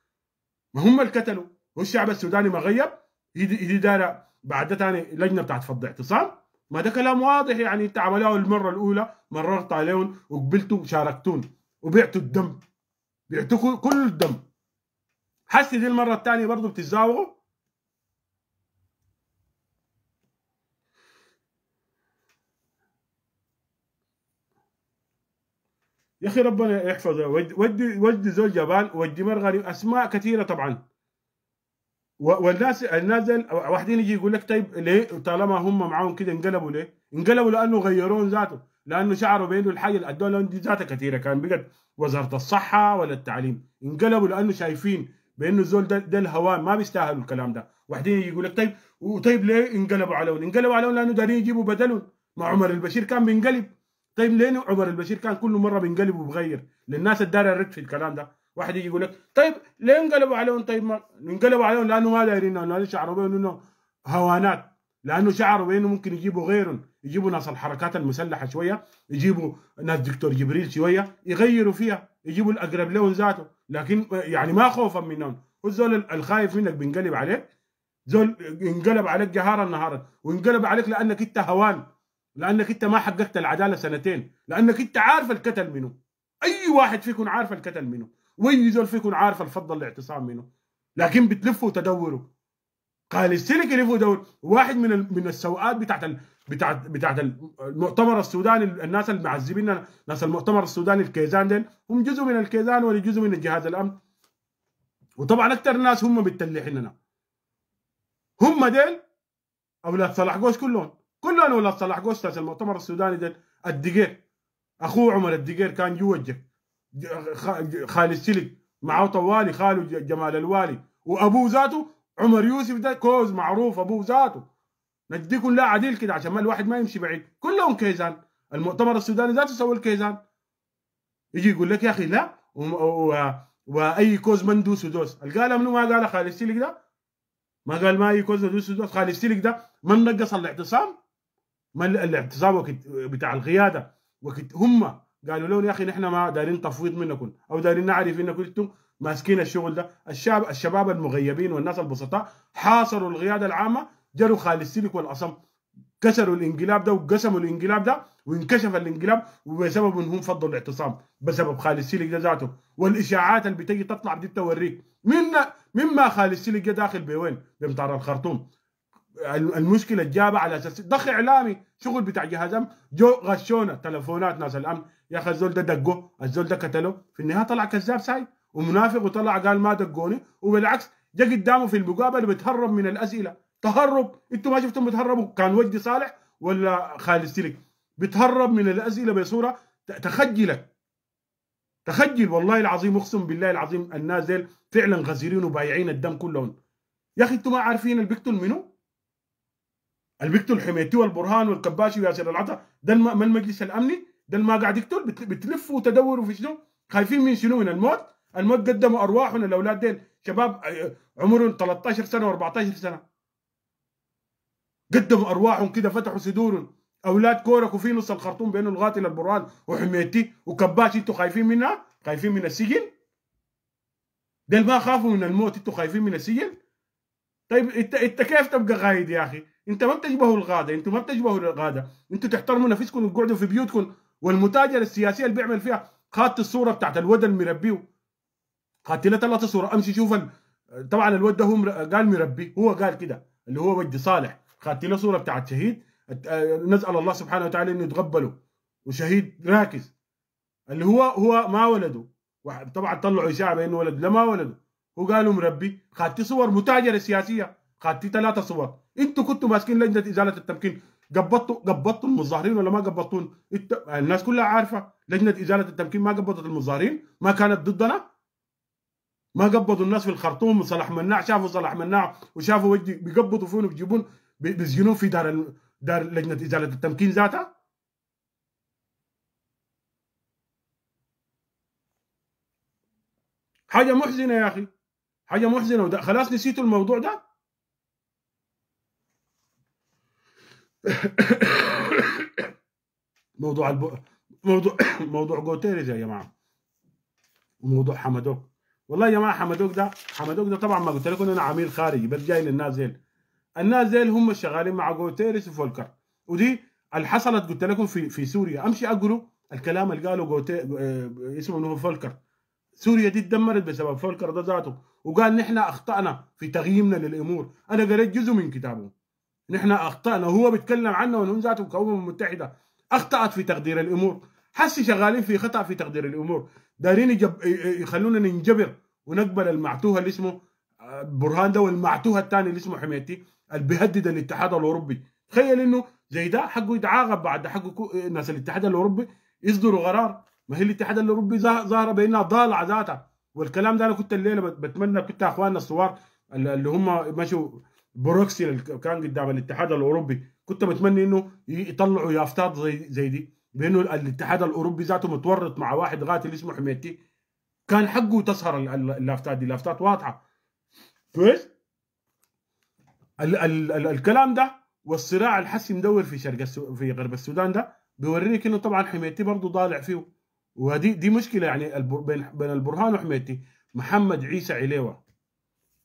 ما هم الكتلوا والشعب السوداني ما غيب هي دي, دايره بعد ثاني لجنه بتاعت فض اعتصام ما ده كلام واضح يعني انت عملوه المره الاولى مررت عليهم وقبلتوا شاركتون وبعتوا الدم بعتوا كل الدم حسي دي المره الثانيه برضه بتتزاوغوا يا اخي ربنا يحفظه ودي ودي زوج جبان ودي مرغري اسماء كثيره طبعا والناس الناس واحدين يجي يقول لك طيب ليه طالما هم معاهم كده انقلبوا ليه؟ انقلبوا لانه غيرون ذاته لانه شعروا بانه الحاجه اللي ادوها دي ذاتها كثيره كان بقت وزاره الصحه ولا التعليم انقلبوا لانه شايفين بانه الزول ده, ده الهوان ما بيستاهلوا الكلام ده واحدين يجي يقول لك طيب وطيب ليه انقلبوا علون؟ انقلبوا علون لانه دارين يجيبوا بدلهم ما عمر البشير كان بينقلب طيب ليه عمر البشير كان كل مره بينقلب وبغير للناس الدارة الرد في الكلام ده واحد يجي يقول لك طيب ليه انقلبوا عليهم طيب ما انقلبوا عليهم لانه ما دايرين لانه شعروا بانه انه هوانات لانه شعروا بانه ممكن يجيبوا غيرهم يجيبوا ناس الحركات المسلحه شويه يجيبوا ناس دكتور جبريل شويه يغيروا فيها يجيبوا الاقرب لهم ذاته لكن يعني ما خوفا منهم والزول الخايف منك بينقلب عليك زول انقلب عليك جهارا نهارا وانقلب عليك لانك انت هوان لانك انت ما حققت العداله سنتين لانك انت عارف الكتل منه اي واحد فيكم عارف الكتل منه وين يزول فيكم عارف الفضه اللي اعتصام منه لكن بتلفوا وتدوروا قال السلك يلف ودور واحد من من السوءات بتاعت ال... بتاعت بتاعت المؤتمر السوداني الناس المعذبين ناس المؤتمر السوداني الكيزان دين هم جزء من الكيزان ولا جزء من الجهاز الامن وطبعا اكثر ناس هم بتلحننا هم ديل اولاد صلاح قوس كلهم كلهم اولاد صلاح قوس المؤتمر السوداني ديل الدقير اخوه عمر الدقير كان يوجه الجيش خالد السلك معه طوالي خاله جمال الوالي وابوه ذاته عمر يوسف ده كوز معروف ابوه ذاته نديكم لا عديل كده عشان ما الواحد ما يمشي بعيد كلهم كيزان المؤتمر السوداني ذاته سوى الكيزان يجي يقول لك يا اخي لا واي كوز من دوس ودوس قال منو ما قال خالد السلك ده ما قال ما اي كوز دوس ودوس خالد السلك ده من نقص الاعتصام ما الاعتصام وقت بتاع القياده وقت هم قالوا لهم يا اخي نحن ما دارين تفويض منكم او دارين نعرف انكم انتم ماسكين الشغل ده الشاب الشباب المغيبين والناس البسطاء حاصروا القياده العامه جروا خالد السلك والاصم كسروا الانقلاب ده وقسموا الانقلاب ده وانكشف الانقلاب وبسبب انهم فضوا الاعتصام بسبب خالد السلك ده ذاته والاشاعات اللي بتجي تطلع بدي توريك من مما خالد السلك داخل بوين بمطار الخرطوم المشكله جابه على اساس ضخ اعلامي شغل بتاع جهاز امن جو غشونا تلفونات ناس الامن يا اخي الزول ده دقه الزول ده قتله في النهايه طلع كذاب ساي ومنافق وطلع قال ما دقوني وبالعكس جا قدامه في المقابله بتهرب من الاسئله تهرب انتوا ما شفتم بيتهربوا كان وجدي صالح ولا خالد سلك بتهرب من الاسئله بصوره تخجلك تخجل والله العظيم اقسم بالله العظيم الناس فعلا غزيرين وبايعين الدم كلهم يا اخي انتوا ما عارفين اللي بيقتل منو؟ اللي بيقتل حميتي والبرهان والكباشي وياسر العطا ده من المجلس الامني ده ما قاعد يقتل بتلفوا وتدوروا في شنو خايفين من شنو من الموت الموت قدموا ارواحهم الاولاد ديل شباب آه، عمرهم 13 سنه و14 سنه قدموا ارواحهم كده فتحوا صدورهم اولاد كورك وفي نص الخرطوم بين الغات الى البران وحميتي وكباش انتوا خايفين منها خايفين من السجن ديل ما خافوا من الموت انتوا خايفين من السجن طيب انت انت كيف تبقى قايد يا اخي انت ما بتشبهوا الغاده انتوا ما بتشبهوا الغاده انتوا تحترموا نفسكم وتقعدوا في بيوتكم والمتاجر السياسيه اللي بيعمل فيها خدت الصوره بتاعت الود المربيه مربيه خدت لها ثلاث صور امشي شوف طبعا الود ده هو قال مربي هو قال كده اللي هو ودي صالح خدت له صوره بتاعت شهيد آه، نسال الله سبحانه وتعالى انه يتقبله وشهيد راكز اللي هو هو ما ولده طبعا طلعوا اشاعه بانه ولد لا ما ولده هو قالوا مربي خدت صور متاجره سياسيه خدت ثلاثه صور انتوا كنتوا ماسكين لجنه ازاله التمكين قبضتوا قبضتوا المظاهرين ولا ما قبضتون؟ الت... الناس كلها عارفه لجنه ازاله التمكين ما قبضت المظاهرين ما كانت ضدنا ما قبضوا الناس في الخرطوم وصلاح مناع شافوا صلاح مناع وشافوا وجه بيقبضوا فين وبيجيبون بيسجنوه في دار دار لجنه ازاله التمكين ذاتها حاجه محزنه يا اخي حاجه محزنه وده خلاص نسيتوا الموضوع ده <coughs> موضوع الب... موضوع <coughs> موضوع جوتيريز يا جماعه وموضوع حمدوك والله يا جماعه حمدوك ده حمدوك ده طبعا ما قلت لكم انا عميل خارجي بس جاي للناس زيل الناس زيل هم شغالين مع جوتيريز وفولكر ودي اللي حصلت قلت لكم في في سوريا امشي اقروا الكلام اللي قاله جوتي آه، اسمه انه فولكر سوريا دي اتدمرت بسبب فولكر ده ذاته وقال نحن اخطانا في تقييمنا للامور انا قريت جزء من كتابه نحن اخطانا وهو بيتكلم عنه والهون ذاته كامم متحده اخطات في تقدير الامور حسي شغالين في خطا في تقدير الامور دايرين يجب... يخلونا ننجبر ونقبل المعتوه اللي اسمه آه، برهان ده والمعتوه الثاني اللي اسمه حميتي اللي بيهدد الاتحاد الاوروبي تخيل انه زي ده حقه يتعاقب بعد حقه ناس الاتحاد الاوروبي يصدروا قرار ما هي الاتحاد الاوروبي ظاهره بانها ضالعه ذاتها والكلام ده انا كنت الليله بتمنى كنت اخواننا الصوار اللي هم مشوا بروكسي اللي كان قدام الاتحاد الاوروبي كنت متمني انه يطلعوا يافطات زي زي دي لانه الاتحاد الاوروبي ذاته متورط مع واحد غاتل اسمه حميتي كان حقه تسهر اللافتات دي لافتات واضحه كويس ال ال ال الكلام ده والصراع الحسي مدور في شرق في غرب السودان ده بيوريك انه طبعا حميتي برضه ضالع فيه ودي دي مشكله يعني بين بين البرهان وحميتي محمد عيسى عليوه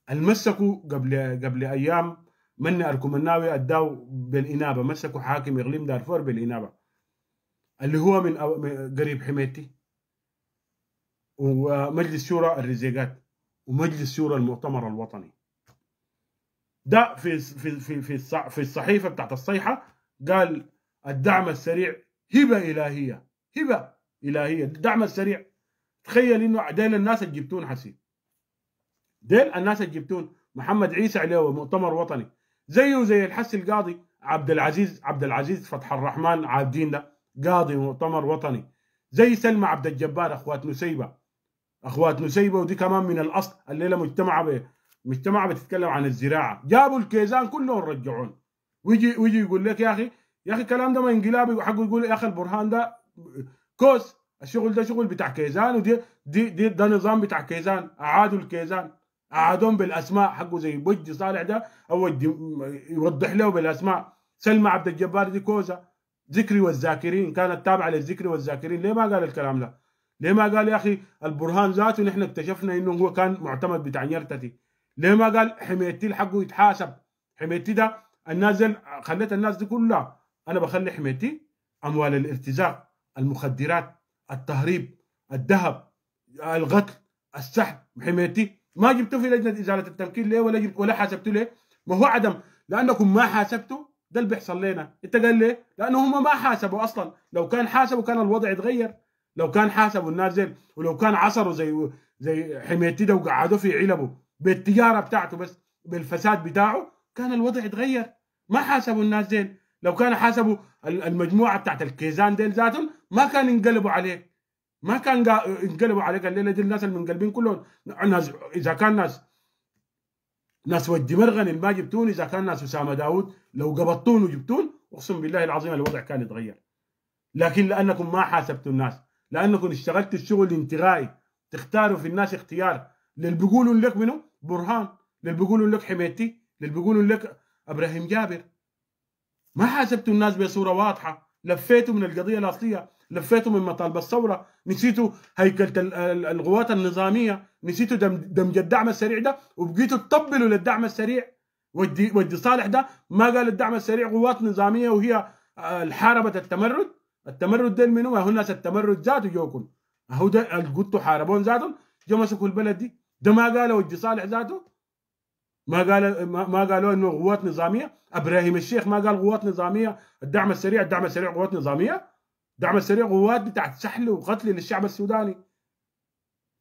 المسكوا قبل قبل ايام منى الكومناوي اداو بالانابه مسكوا حاكم اقليم دارفور بالانابه اللي هو من قريب حميتي ومجلس شورى الرزيقات ومجلس شورى المؤتمر الوطني ده في في في في في الصحيفه بتاعت الصيحه قال الدعم السريع هبه الهيه هبه الهيه الدعم السريع تخيل انه عديل الناس اللي جبتون حسين ديل الناس اللي جبتون محمد عيسى عليه مؤتمر وطني زيه زي الحس القاضي عبد العزيز عبد العزيز فتح الرحمن عابدين ده قاضي مؤتمر وطني زي سلمى عبد الجبار اخوات نسيبه اخوات نسيبه ودي كمان من الاصل الليله مجتمعه ب... مجتمعه بتتكلم عن الزراعه جابوا الكيزان كلهم رجعون ويجي ويجي يقول لك يا اخي يا اخي الكلام ده ما انقلابي حقه يقول يا اخي البرهان ده كوس الشغل ده شغل بتاع كيزان ودي دي, دي ده نظام بتاع كيزان اعادوا الكيزان قعدهم بالاسماء حقه زي بجي صالح ده او يوضح له بالاسماء سلمى عبد الجبار دي كوزا ذكري والذاكرين كانت تابعه للذكري والذاكرين ليه ما قال الكلام ده؟ ليه ما قال يا اخي البرهان ذاته نحن اكتشفنا انه هو كان معتمد بتاع نيرتتي ليه ما قال حميتي حقه يتحاسب حميتي ده الناس خليت الناس دي كلها انا بخلي حميتي اموال الارتزاق المخدرات التهريب الذهب القتل السحب حميتي ما جبتوه في لجنه ازاله التمكين ليه ولا جبت ولا حاسبتوا ليه؟ ما هو عدم لانكم ما حاسبتوا ده اللي بيحصل لنا انت قال ليه؟ لانه هم ما حاسبوا اصلا لو كان حاسبوا كان الوضع يتغير لو كان حاسبوا الناس زين ولو كان عصروا زي زي حميتي ده وقعدوا في علبه بالتجاره بتاعته بس بالفساد بتاعه كان الوضع يتغير ما حاسبوا الناس زين، لو كان حاسبوا المجموعه بتاعت الكيزان ديل ذاتهم ما كان ينقلبوا عليه ما كان انقلبوا عليك قال لي الناس المنقلبين كلهم ناس اذا كان ناس ناس ودي مرغن ما جبتون اذا كان ناس اسامه داوود لو قبضتون وجبتون اقسم بالله العظيم الوضع كان يتغير لكن لانكم ما حاسبتوا الناس لانكم اشتغلتوا الشغل الانتغائي تختاروا في الناس اختيار للي بيقولوا لك منه برهان للي بيقولوا لك حميتي للي بيقولوا لك ابراهيم جابر ما حاسبتوا الناس بصوره واضحه لفيتوا من القضيه الاصليه لفيتوا من مطالب الثوره نسيتوا هيكله الغوات النظاميه نسيتوا دمج الدعم السريع ده وبقيتوا تطبلوا للدعم السريع ودي ودي صالح ده ما قال الدعم السريع قوات نظاميه وهي آه، حاربت التمرد التمرد ده منو هو الناس التمرد ذاته جوكم هو ده قلتوا حاربون ذاتهم جو مسكوا البلد دي ده ما قال ودي صالح ذاته ما قال ما قالوا انه قوات نظاميه ابراهيم الشيخ ما قال قوات نظاميه الدعم السريع الدعم السريع قوات نظاميه دعم السريع قوات بتاعت سحل وقتل للشعب السوداني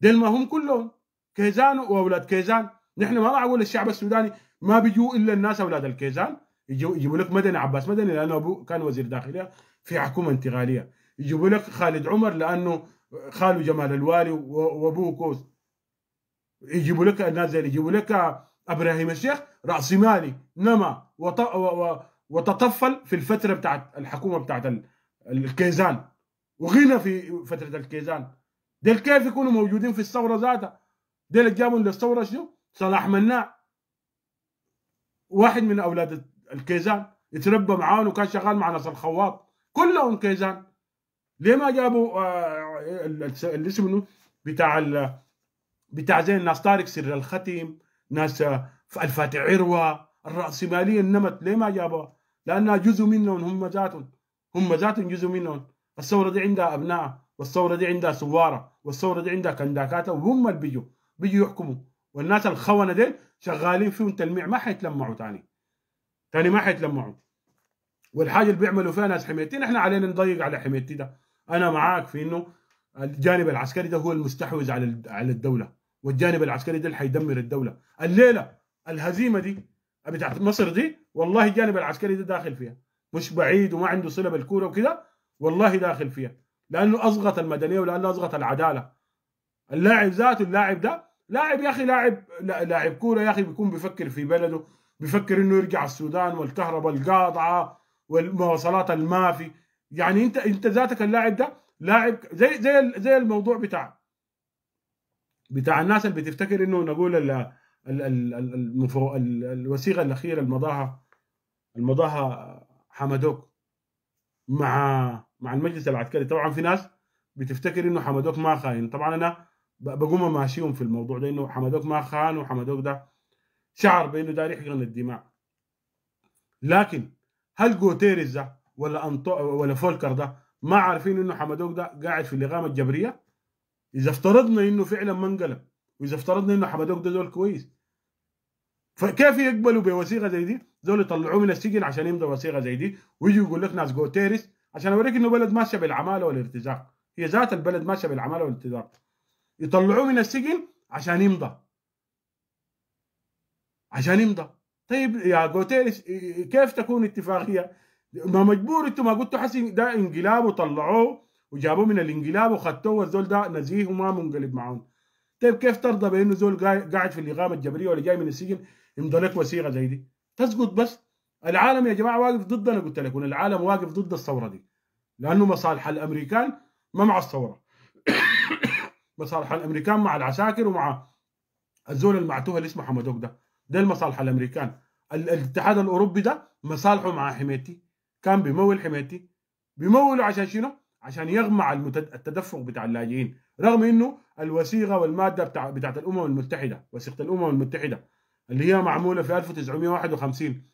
ديل ما هم كلهم كيزان واولاد كيزان نحن ما نقول الشعب السوداني ما بيجوا الا الناس اولاد الكيزان يجوا يجيبوا لك مدني عباس مدني لانه ابوه كان وزير داخليه في حكومه انتقاليه يجيبوا لك خالد عمر لانه خاله جمال الوالي وابوه كوز يجيبوا لك الناس زي يجيبوا لك ابراهيم الشيخ راسمالي نما وتطفل في الفتره بتاعت الحكومه بتاعت الكيزان وغنى في فتره الكيزان ديل كيف يكونوا موجودين في الثوره ذاتها ديل جابوا للثوره شنو صلاح مناع واحد من اولاد الكيزان يتربى معاهم وكان شغال مع ناس الخواط كلهم كيزان ليه ما جابوا آه, آه، اللي اسمه بتاع بتاع زي الناس طارق سر الختم ناس آه، الفاتح عروه الراسماليه النمت ليه ما جابوها؟ لانها جزء منهم هم ذاتهم هم ذاتهم جزء منهم الثوره دي عندها ابناء والثوره دي عندها سواره والثوره دي عندها كنداكات وهم اللي بيجوا بيجوا يحكموا والناس الخونه دي شغالين فيهم تلميع ما حيتلمعوا تاني تاني ما حيتلمعوا والحاجه اللي بيعملوا فيها ناس حميتي نحن علينا نضيق على حميتي ده انا معاك في انه الجانب العسكري ده هو المستحوذ على على الدوله والجانب العسكري ده اللي حيدمر الدوله الليله الهزيمه دي بتاعت مصر دي والله الجانب العسكري ده داخل فيها مش بعيد وما عنده صله بالكوره وكده والله داخل فيها لانه اصغت المدنيه ولانه اصغت العداله اللاعب ذاته اللاعب ده لاعب يا اخي لاعب لاعب كوره يا اخي بيكون بيفكر في بلده بيفكر انه يرجع السودان والكهرباء القاطعه والمواصلات المافي يعني انت انت ذاتك اللاعب ده لاعب زي زي زي الموضوع بتاع بتاع الناس اللي بتفتكر انه نقول ال الوثيقه الاخيره المضاها المضاها حمدوك مع مع المجلس العسكري طبعا في ناس بتفتكر انه حمدوك ما خاين طبعا انا بقوم ماشيهم في الموضوع ده انه حمدوك ما خان وحمدوك ده شعر بانه ده يحقن الدماء لكن هل جوتيريز ده ولا أنطو ولا فولكر ده ما عارفين انه حمدوك ده قاعد في اللغام الجبريه؟ اذا افترضنا انه فعلا ما انقلب واذا افترضنا انه حمدوك ده دول كويس فكيف يقبلوا بوثيقه زي دي؟ زول يطلعوه من السجن عشان يمضوا وثيقه زي دي ويجوا يقول لك ناس جوتيريس عشان اوريك انه بلد ماشيه بالعماله والارتزاق هي ذات البلد ماشيه بالعماله والارتزاق يطلعوه من السجن عشان يمضى عشان يمضى طيب يا جوتيريس كيف تكون اتفاقيه؟ ما مجبور انتم ما قلتوا حسن ده انقلاب وطلعوه وجابوه من الانقلاب وخدتوه والزول ده نزيه وما منقلب معاهم طيب كيف ترضى بانه زول قاعد في الاقامه الجبريه ولا جاي من السجن يمضى لك وثيقه زي دي تسقط بس العالم يا جماعه واقف ضد انا قلت لكم العالم واقف ضد الثوره دي لانه مصالح الامريكان ما مع الثوره <coughs> مصالح الامريكان مع العساكر ومع الزول المعتوه اللي اسمه حمدوك ده ده المصالح الامريكان الاتحاد الاوروبي ده مصالحه مع حميتي كان بيمول حميتي بيمولوا عشان شنو؟ عشان يغمع التدفق بتاع اللاجئين رغم انه الوثيقه والماده بتاع... بتاعت الامم المتحده وثيقه الامم المتحده اللي هي معموله في 1951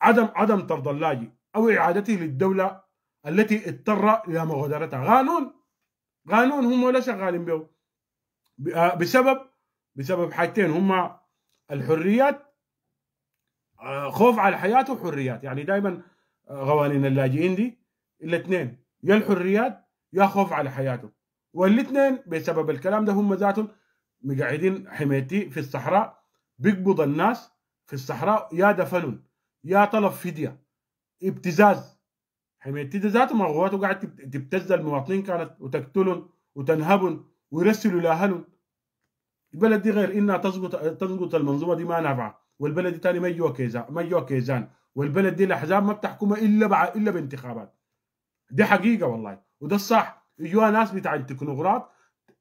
عدم عدم طرد اللاجئ او اعادته للدوله التي اضطر الى مغادرتها قانون قانون هم ولا شغالين به آه، بسبب بسبب حاجتين هم الحريات آه، خوف على الحياه وحريات يعني دائما قوانين آه، اللاجئين دي الاثنين يا الحريات يا خوف على حياته والاثنين بسبب الكلام ده هم ذاتهم مقعدين حمايتي في الصحراء بيقبض الناس في الصحراء يا دفنهم يا طلب فديه ابتزاز حميتيدا ذاته مغواته قاعد تبتز المواطنين كانت وتقتلهم وتنهبهم ويرسلوا لاهلهم البلد دي غير انها تسقط تسقط المنظومه دي ما نافعه والبلد دي ثاني ما يجوا كيزان ما يجوا كيزان والبلد دي الاحزاب ما بتحكمها الا بع... الا بانتخابات دي حقيقه والله وده الصح يجوا ناس بتاع التكنوقراط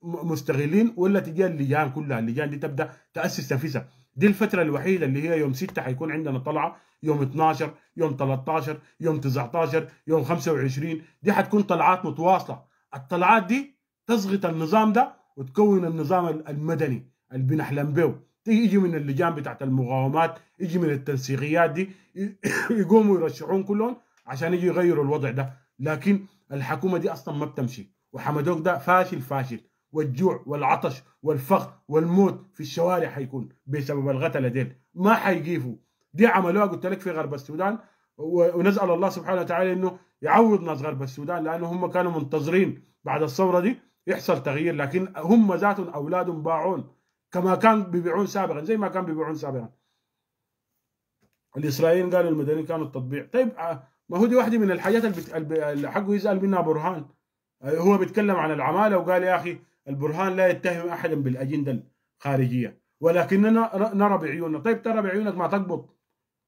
مستغلين ولا تجي اللجان كلها اللجان دي تبدا تاسس نفسها دي الفترة الوحيدة اللي هي يوم 6 حيكون عندنا طلعة يوم 12 يوم 13 يوم 19 يوم 25 دي حتكون طلعات متواصلة الطلعات دي تصغط النظام ده وتكون النظام المدني اللي بنحلم به يجي من اللجان بتاعت المقاومات يجي من التنسيقيات دي <coughs> يقوموا يرشحون كلهم عشان يجي يغيروا الوضع ده لكن الحكومة دي أصلا ما بتمشي وحمدوك ده فاشل فاشل والجوع والعطش والفقر والموت في الشوارع حيكون بسبب الغتله ديل ما حيقيفوا دي عملوها قلت لك في غرب السودان ونسال الله سبحانه وتعالى انه يعوض ناس غرب السودان لانه هم كانوا منتظرين بعد الثوره دي يحصل تغيير لكن هم ذاتهم اولادهم باعون كما كان بيبيعون سابقا زي ما كان بيبيعون سابقا الاسرائيليين قالوا المدنيين كانوا التطبيع طيب آه، ما هو دي واحده من الحاجات اللي حقه يسال منها برهان آه، هو بيتكلم عن العماله وقال يا اخي البرهان لا يتهم احدا بالاجنده الخارجيه ولكننا نرى بعيوننا طيب ترى بعيونك ما تقبض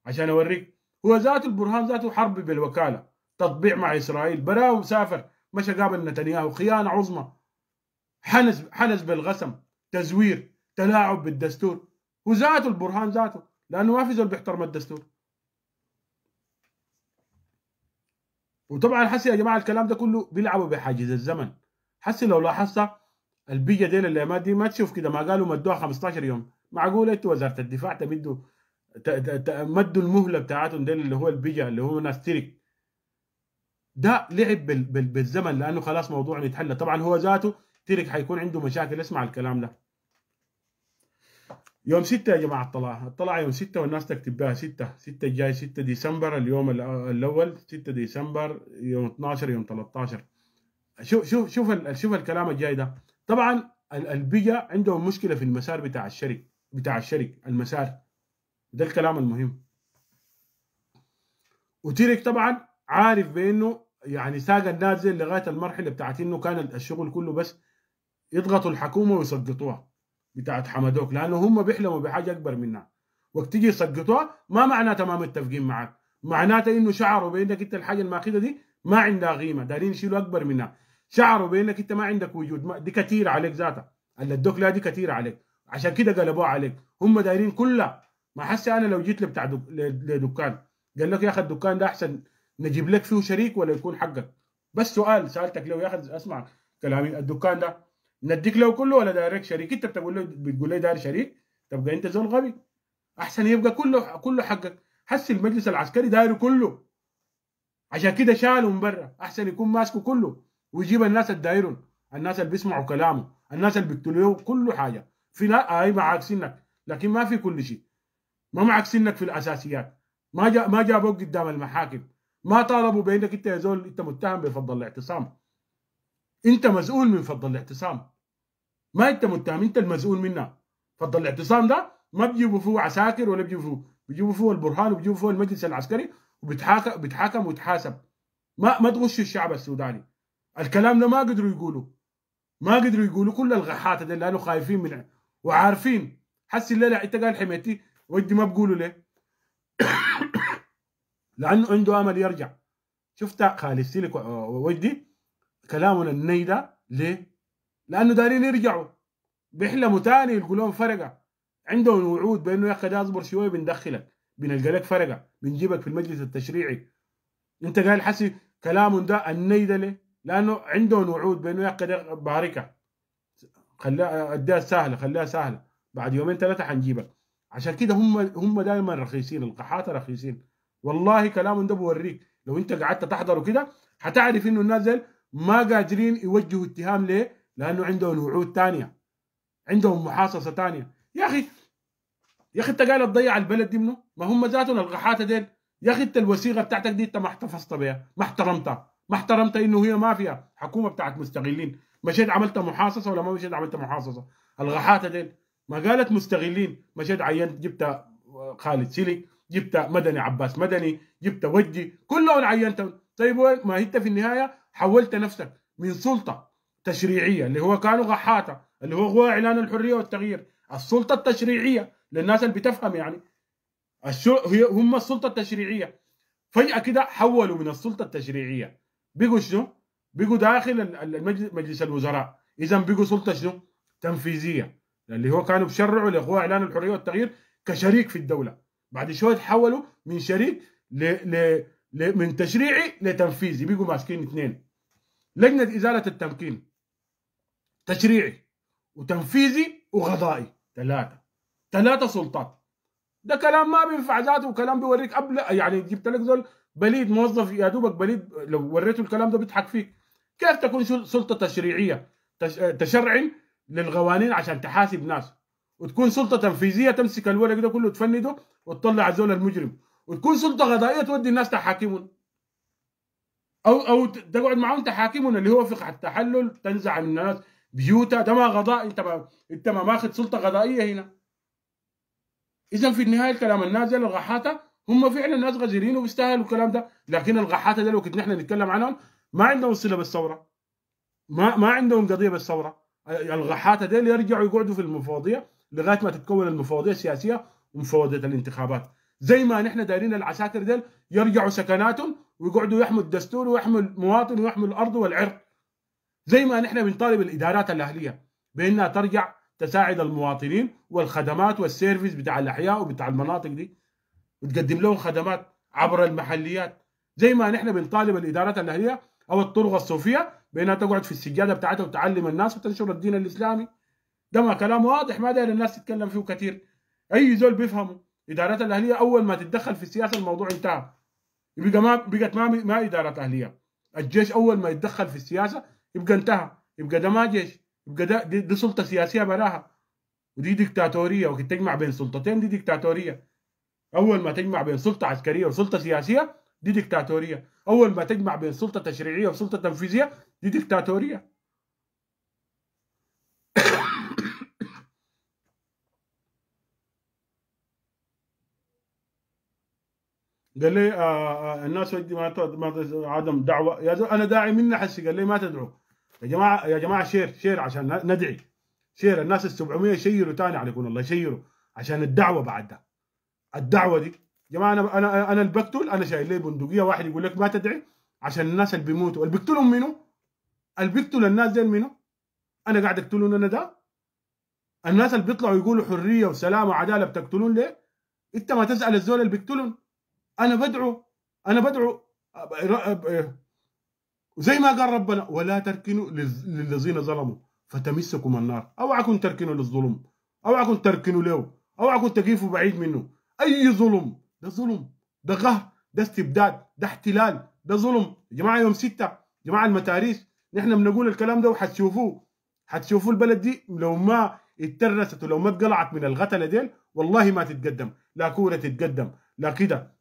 عشان اوريك هو ذات البرهان ذاته حرب بالوكاله تطبيع مع اسرائيل براو سافر مشى قابل نتنياهو خيانه عظمى حنز حنز بالغسم تزوير تلاعب بالدستور وذاته البرهان ذاته لانه ما في زول بيحترم الدستور وطبعا حسي يا جماعه الكلام ده كله بيلعبوا بحاجز الزمن حسي لو لاحظت البيجا ديل اللي دي ما تشوف كده ما قالوا مدوها 15 يوم معقول انت وزاره الدفاع تمدوا مدوا المهله بتاعتهم ديل اللي هو البيجا اللي هو ناس ترك ده لعب بالزمن لانه خلاص موضوع يتحلى طبعا هو ذاته ترك حيكون عنده مشاكل اسمع الكلام ده يوم 6 يا جماعه الطلعه الطلعه يوم 6 والناس تكتب بها 6 6 الجاي 6 ديسمبر اليوم الاول 6 ديسمبر يوم 12 يوم 13 شوف شوف شوف شوف الكلام الجاي ده طبعا البيجا عندهم مشكله في المسار بتاع الشرك بتاع الشرك المسار ده الكلام المهم وتيرك طبعا عارف بانه يعني ساق الناس زي لغايه المرحله بتاعت انه كان الشغل كله بس يضغطوا الحكومه ويسقطوها بتاعت حمدوك لانه هم بيحلموا بحاجه اكبر منها وقت تيجي يسقطوها ما معناه ما متفقين معك معناته انه شعروا بانك انت الحاجه الماخذه دي ما عندها قيمه دارين يشيلوا اكبر منها شعروا بانك انت ما عندك وجود دي كثيره عليك ذاتها اللي ادوك لا دي كثيره عليك عشان كده قلبوها عليك هم دايرين كلها ما حسي انا لو جيت لبتاع دك... لدكان قال لك يا اخي الدكان ده احسن نجيب لك فيه شريك ولا يكون حقك بس سؤال سالتك لو يا اخي اسمع كلامي الدكان ده نديك له كله ولا دايرك شريك انت بتقول له بتقول لي داير شريك تبقى انت زول غبي احسن يبقى كله كله حقك حس المجلس العسكري دايره كله عشان كده شالوا من برا احسن يكون ماسكه كله ويجيب الناس الدايرون الناس اللي بيسمعوا كلامه الناس اللي بيقتلوه كل حاجه في لا اي معاك سنك لكن ما في كل شيء ما معك سنك في الاساسيات ما جا ما جابوك قدام المحاكم ما طالبوا بانك انت يا زول انت متهم بفض الاعتصام انت مسؤول من فض الاعتصام ما انت متهم انت المسؤول منها فض الاعتصام ده ما بيجيبوا فيه عساكر ولا بيجيبوا فيه بيجيبوا فيه البرهان وبيجيبوا فيه المجلس العسكري وبتحاكم بيتحاكم وتحاسب ما ما تغش الشعب السوداني الكلام ده ما قدروا يقولوا ما قدروا يقولوا كل الغحات دي لانه خايفين من وعارفين حس لا انت قال حميتي ودي ما بقولوا ليه <coughs> لانه عنده امل يرجع شفت خالصتي لك ودي كلامنا النيدة ليه؟ لانه دارين يرجعوا بيحلموا تاني يلقوا لهم فرقه عندهم وعود بانه يا اخي ده اصبر شويه بندخلك بنلقى لك فرقه بنجيبك في المجلس التشريعي انت قال حسي كلامهم ده النيدة ليه؟ لانه عندهم وعود بانه يعقد باركه خلاها اداها سهله خلاها سهله بعد يومين ثلاثه حنجيبك عشان كده هم هم دائما رخيصين القحاته رخيصين والله كلامهم ده بوريك لو انت قعدت تحضره كده حتعرف انه الناس ما قادرين يوجهوا اتهام ليه؟ لانه عندهم وعود ثانيه عندهم محاصصه ثانيه يا اخي يا اخي انت قاعد تضيع البلد دي منه ما هم ذاتهم القحاته ديل يا اخي انت الوثيقه بتاعتك دي انت ما احتفظت بها ما احترمتها ما احترمت انه هي ما فيها حكومه بتاعت مستغلين مشيت عملت محاصصه ولا ما مشيت عملت محاصصه الغحاته ديل ما قالت مستغلين مشيت عينت جبت خالد سيلي جبت مدني عباس مدني جبت وجي كلهم عينتهم طيب وين ما انت في النهايه حولت نفسك من سلطه تشريعيه اللي هو كانوا غحاته اللي هو هو اعلان الحريه والتغيير السلطه التشريعيه للناس اللي بتفهم يعني هم السلطه التشريعيه فجاه كده حولوا من السلطه التشريعيه بقوا شنو؟ بقوا داخل مجلس الوزراء اذا بقوا سلطه شنو؟ تنفيذيه اللي هو كانوا بشرعوا لاخوه اعلان الحريه والتغيير كشريك في الدوله بعد شويه تحولوا من شريك ل... ل... ل... من تشريعي لتنفيذي بيجوا ماسكين اثنين لجنه ازاله التمكين تشريعي وتنفيذي وقضائي ثلاثه ثلاثه سلطات ده كلام ما بينفع ذاته وكلام بيوريك قبل يعني جبت لك ذول بليد موظف يا دوبك بليد لو وريته الكلام ده بيضحك فيك كيف تكون سلطه تشريعيه تشرع للقوانين عشان تحاسب ناس وتكون سلطه تنفيذيه تمسك الورق ده كله تفنده وتطلع الزول المجرم وتكون سلطه غذائيه تودي الناس تحاكمهم او او تقعد معاهم تحاكمهم اللي هو فقه التحلل تنزع من الناس بيوتها ده ما غضاء انت ما انت ما ماخذ سلطه غذائيه هنا اذا في النهايه الكلام النازل الغحاته هم فعلا ناس غزيرين وبيستاهلوا الكلام ده لكن الغحاته ده لو كنا احنا نتكلم عنهم ما عندهم صله بالثوره ما ما عندهم قضيه بالثوره الغحاته اللي يرجعوا يقعدوا في المفوضيه لغايه ما تتكون المفوضيه السياسيه ومفوضيه الانتخابات زي ما نحن دايرين العساكر ديل يرجعوا سكناتهم ويقعدوا يحموا الدستور ويحموا المواطن ويحموا الارض والعرق زي ما نحن بنطالب الادارات الاهليه بانها ترجع تساعد المواطنين والخدمات والسيرفيس بتاع الاحياء وبتاع المناطق دي وتقدم لهم خدمات عبر المحليات زي ما نحن بنطالب الادارات الاهليه او الطرق الصوفيه بانها تقعد في السجاده بتاعتها وتعلم الناس وتنشر الدين الاسلامي ده ما كلام واضح ما داير الناس تتكلم فيه كثير اي زول بيفهمه ادارات الاهليه اول ما تتدخل في السياسه الموضوع انتهى يبقى ما بقت ما ما ادارات اهليه الجيش اول ما يتدخل في السياسه يبقى انتهى يبقى ده ما جيش يبقى ده دي, دي سلطه سياسيه براها ودي ديكتاتوريه وكتجمع بين سلطتين دي ديكتاتوريه اول ما تجمع بين سلطه عسكريه وسلطه سياسيه دي ديكتاتوريه اول ما تجمع بين سلطه تشريعيه وسلطه تنفيذيه دي ديكتاتوريه <coughs> قال لي آه،, آه الناس ودي ما عدم دعوه يا انا داعي مني حسي قال لي ما تدعوا يا جماعه يا جماعه شير شير عشان ندعي شير الناس ال 700 شيروا ثاني عليكم الله شيروا عشان الدعوه بعدها الدعوه دي جماعه انا انا انا اللي بقتل انا شايل لي بندقيه واحد يقول لك ما تدعي عشان الناس اللي بيموتوا اللي بيقتلهم منو؟ اللي بيقتل الناس دي منو؟ انا قاعد اقتلهم انا ده؟ الناس اللي بيطلعوا يقولوا حريه وسلام وعداله بتقتلون ليه؟ انت ما تسال الزول اللي بيقتلهم انا بدعو انا بدعو إيه، زي ما قال ربنا ولا تركنوا للذين ظلموا فتمسكم النار اوعكم تركنوا للظلم اوعكم تركنوا له اوعكم تقيفوا بعيد منه اي ظلم ده ظلم ده قهر ده استبداد ده احتلال ده ظلم يا جماعه يوم ستة يا جماعه المتاريس نحن بنقول الكلام ده وحتشوفوه حتشوفوا البلد دي لو ما اترست ولو ما اتقلعت من الغتله ديل والله ما تتقدم لا كوره تتقدم لا كده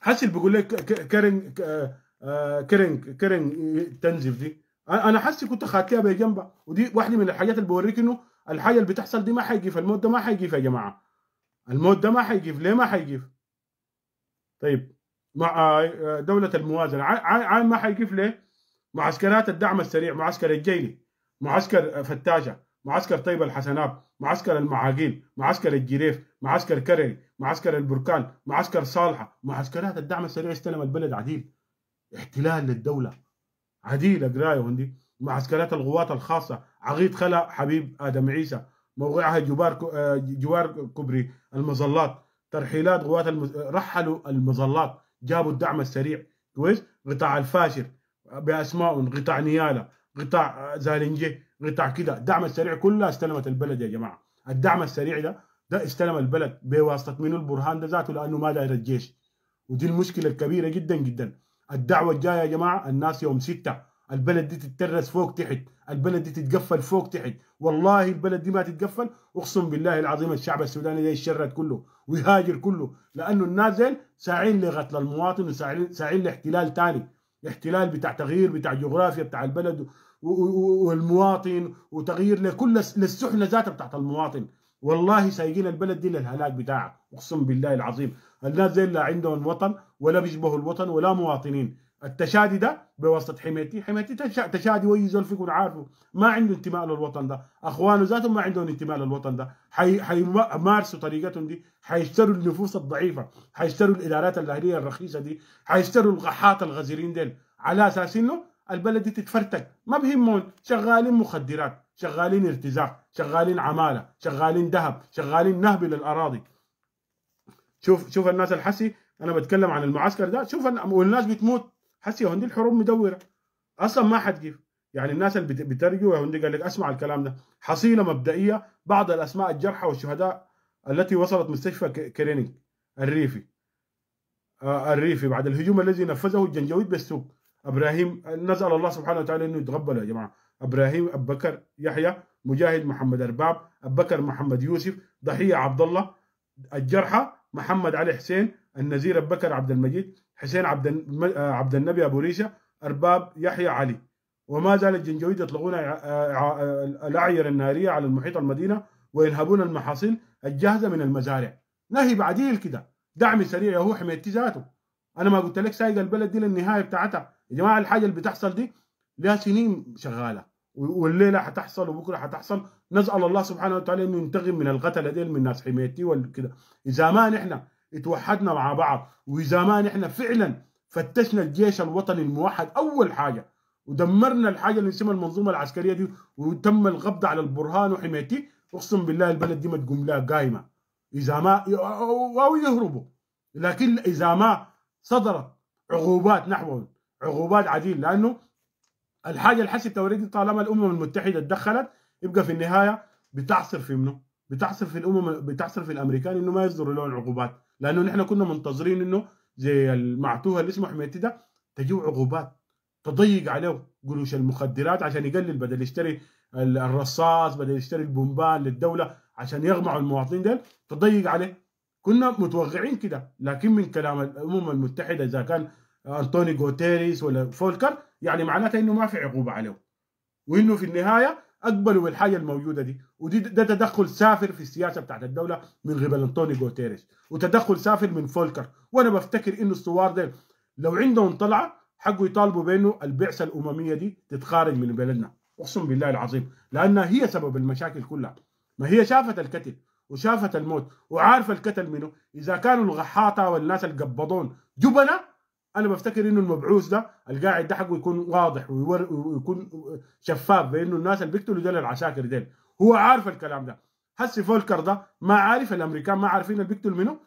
حاسس اللي بيقول لك كيرن آه، آه، كيرن كيرن تنزف دي انا حسي كنت خاتيها بجنبها ودي واحده من الحاجات اللي بوريك انه الحاجه اللي بتحصل دي ما حيجي في الموت ده ما حيجي يا جماعه الموت ده ما حيجيف ليه ما حيجيف طيب مع آه، آه، دولة الموازنة عام ما حيجيف ليه؟ معسكرات الدعم السريع معسكر الجيلي معسكر فتاشة معسكر طيب الحسناب معسكر المعاقيل معسكر الجريف معسكر كرري معسكر البركان معسكر صالحة معسكرات الدعم السريع استلم البلد عديل احتلال للدولة عديل قراية وندي معسكرات القوات الخاصة عقيد خلا حبيب آدم عيسى موقعها جبار آه، جوار كوبري المظلات ترحيلات قوات المز... رحلوا المظلات جابوا الدعم السريع كويس قطاع الفاشر باسمائهم قطاع نيالا قطاع آه، زالنجي قطاع كده الدعم السريع كلها استلمت البلد يا جماعه الدعم السريع ده ده استلم البلد بواسطه من البرهان ده ذاته لانه ما داير الجيش ودي المشكله الكبيره جدا جدا الدعوه الجايه يا جماعه الناس يوم 6 البلد دي تترس فوق تحت البلد دي تتقفل فوق تحت والله البلد دي ما تتقفل اقسم بالله العظيم الشعب السوداني ده يتشرد كله ويهاجر كله لانه النازل ساعين لقتل المواطن وساعين لاحتلال ثاني احتلال بتاع تغيير بتاع جغرافيا بتاع البلد والمواطن وتغيير لكل للسحنه ذاتها بتاعت المواطن والله سايقين البلد دي للهلاك بتاعها اقسم بالله العظيم الناس دي لا عندهم وطن ولا بيشبهوا الوطن ولا مواطنين التشادي ده بواسطه حميتي حميتي تشادي وي زول فيكم عارفه ما عنده انتماء للوطن ده اخوانه ذاتهم ما عندهم انتماء للوطن ده حي... حيمارسوا طريقتهم دي حيشتروا النفوس الضعيفه حيشتروا الادارات الاهليه الرخيصه دي حيشتروا الغحات الغزيرين ديل على اساس انه البلد دي تتفرتك ما بهمهم شغالين مخدرات شغالين ارتزاق شغالين عماله شغالين ذهب شغالين نهب للاراضي شوف شوف الناس الحسي انا بتكلم عن المعسكر ده شوف والناس بتموت حسي يا هندي الحروب مدوره اصلا ما حتجيب يعني الناس اللي بترجوا هندي قال لك اسمع الكلام ده حصيله مبدئيه بعض الاسماء الجرحى والشهداء التي وصلت مستشفى كرينيك الريفي آه، الريفي بعد الهجوم الذي نفذه الجنجويد بالسوق ابراهيم نسال الله سبحانه وتعالى انه يتغبل يا جماعه ابراهيم ابو بكر يحيى مجاهد محمد ارباب ابو بكر محمد يوسف ضحيه عبد الله الجرحى محمد علي حسين النزير ابو بكر عبد المجيد حسين عبد آه، عبد النبي ابو ريشه ارباب يحيى علي وما زال الجنجويد يطلقون آه، آه، الاعير الناريه على المحيط المدينه وينهبون المحاصيل الجاهزه من المزارع نهي بعديل كده دعم سريع هو حميتي ذاته انا ما قلت لك سايق البلد دي للنهايه بتاعتها يا جماعه الحاجه اللي بتحصل دي لها سنين شغاله والليله حتحصل وبكره حتحصل نسال الله سبحانه وتعالى انه ينتقم من القتله دي من ناس حميتي وكده اذا ما نحن اتوحدنا مع بعض واذا ما نحن فعلا فتشنا الجيش الوطني الموحد اول حاجه ودمرنا الحاجه اللي اسمها المنظومه العسكريه دي وتم القبض على البرهان وحمايتي اقسم بالله البلد دي ما تقوم لها قايمه اذا ما او يهربوا لكن اذا ما صدرت عقوبات نحوهم عقوبات عديل لانه الحاجه الحسي توريدي طالما الامم المتحده تدخلت يبقى في النهايه بتعصر في منه بتعصر في الامم بتعصر في الامريكان انه ما يصدروا لهم عقوبات لانه نحن كنا منتظرين انه زي المعتوه اللي اسمه حميتي ده تجيه عقوبات تضيق عليه قروش المخدرات عشان يقلل بدل يشتري الرصاص بدل يشتري البومبان للدوله عشان يغمعوا المواطنين ديل تضيق عليه كنا متوقعين كده لكن من كلام الامم المتحده اذا كان انطوني جوتيريس ولا فولكر يعني معناته انه ما في عقوبه عليه وانه في النهايه اقبلوا بالحاجه الموجوده دي ودي ده تدخل سافر في السياسه بتاعت الدوله من قبل انطوني جوتيريش وتدخل سافر من فولكر وانا بفتكر انه الثوار ده لو عندهم طلعه حقوا يطالبوا بانه البعثه الامميه دي تتخارج من بلدنا اقسم بالله العظيم لانها هي سبب المشاكل كلها ما هي شافت الكتل وشافت الموت وعارفه الكتل منه اذا كانوا الغحاطه والناس القبضون جبنه انا بفتكر انه المبعوث ده القاعد ده حقه يكون واضح ويكون شفاف بانه الناس اللي بيقتلوا دول العساكر دول هو عارف الكلام ده هسي فولكر ده ما عارف الامريكان ما عارفين اللي بيقتل منه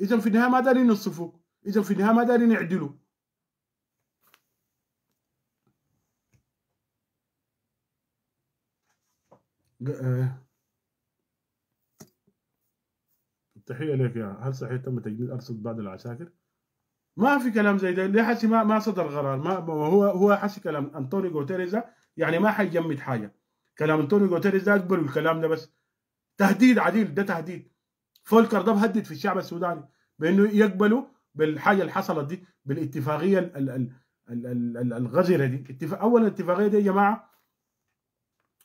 اذا في النهايه ما دارين ينصفوه اذا في النهايه ما دارين يعدلوا آه. تحية لك يا هل صحيح تم تجميد أرصد بعض العساكر؟ ما في كلام زي ده ليه حسي ما ما صدر قرار ما هو هو حسي كلام انطوني جوتيريز يعني ما حيجمد حاجه كلام انطوني جوتيريز ده اكبر الكلام ده بس تهديد عديل ده تهديد فولكر ده بهدد في الشعب السوداني بانه يقبلوا بالحاجه اللي حصلت دي بالاتفاقيه ال ال ال الغزيره دي اتفاق اول اتفاقيه دي يا جماعه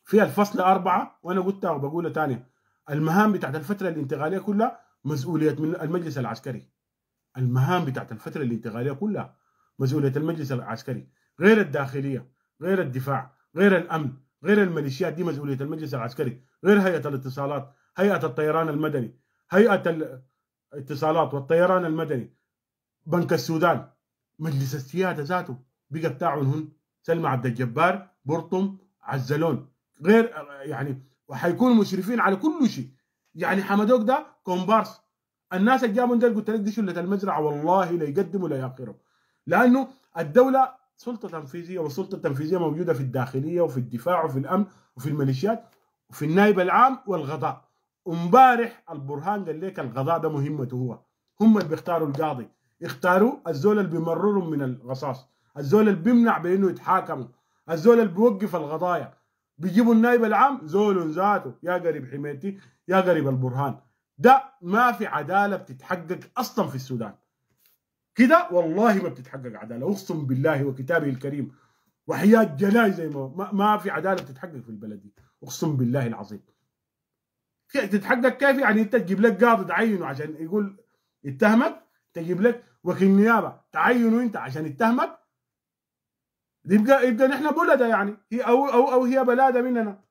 فيها الفصل أربعة وأنا قلتها وبقولها ثانيه المهام بتاعت الفترة الانتقالية كلها مسؤولية من المجلس العسكري المهام بتاعت الفتره الانتقاليه كلها مسؤوليه المجلس العسكري غير الداخليه غير الدفاع غير الامن غير الميليشيات دي مسؤوليه المجلس العسكري غير هيئه الاتصالات هيئه الطيران المدني هيئه الاتصالات والطيران المدني بنك السودان مجلس السياده ذاته بقى بتاعهم سلمى عبد الجبار برطم عزلون غير يعني وحيكونوا مشرفين على كل شيء يعني حمدوك ده كومبارس الناس اللي جابوا ديل قلت لك دي شله المزرعه والله لا يقدموا لا يقروا لانه الدوله سلطه تنفيذيه والسلطه التنفيذيه موجوده في الداخليه وفي الدفاع وفي الامن وفي الميليشيات وفي النائب العام والغضاء امبارح البرهان قال لك القضاء ده مهمته هو هم اللي بيختاروا القاضي اختاروا الزول اللي بيمررهم من الرصاص الزول اللي بيمنع بانه يتحاكموا الزول اللي بيوقف القضايا بيجيبوا النائب العام زول ذاته يا قريب حميتي يا قريب البرهان ده ما في عداله بتتحقق اصلا في السودان كده والله ما بتتحقق عداله اقسم بالله وكتابه الكريم وحياه جلاي زي ما ما في عداله بتتحقق في البلد دي اقسم بالله العظيم تتحقق كيف يعني انت تجيب لك قاضي تعينه عشان يقول اتهمك تجيب لك وكيل نيابه تعينه انت عشان اتهمك يبقى يبقى نحن بلده يعني هي او او او هي بلاده مننا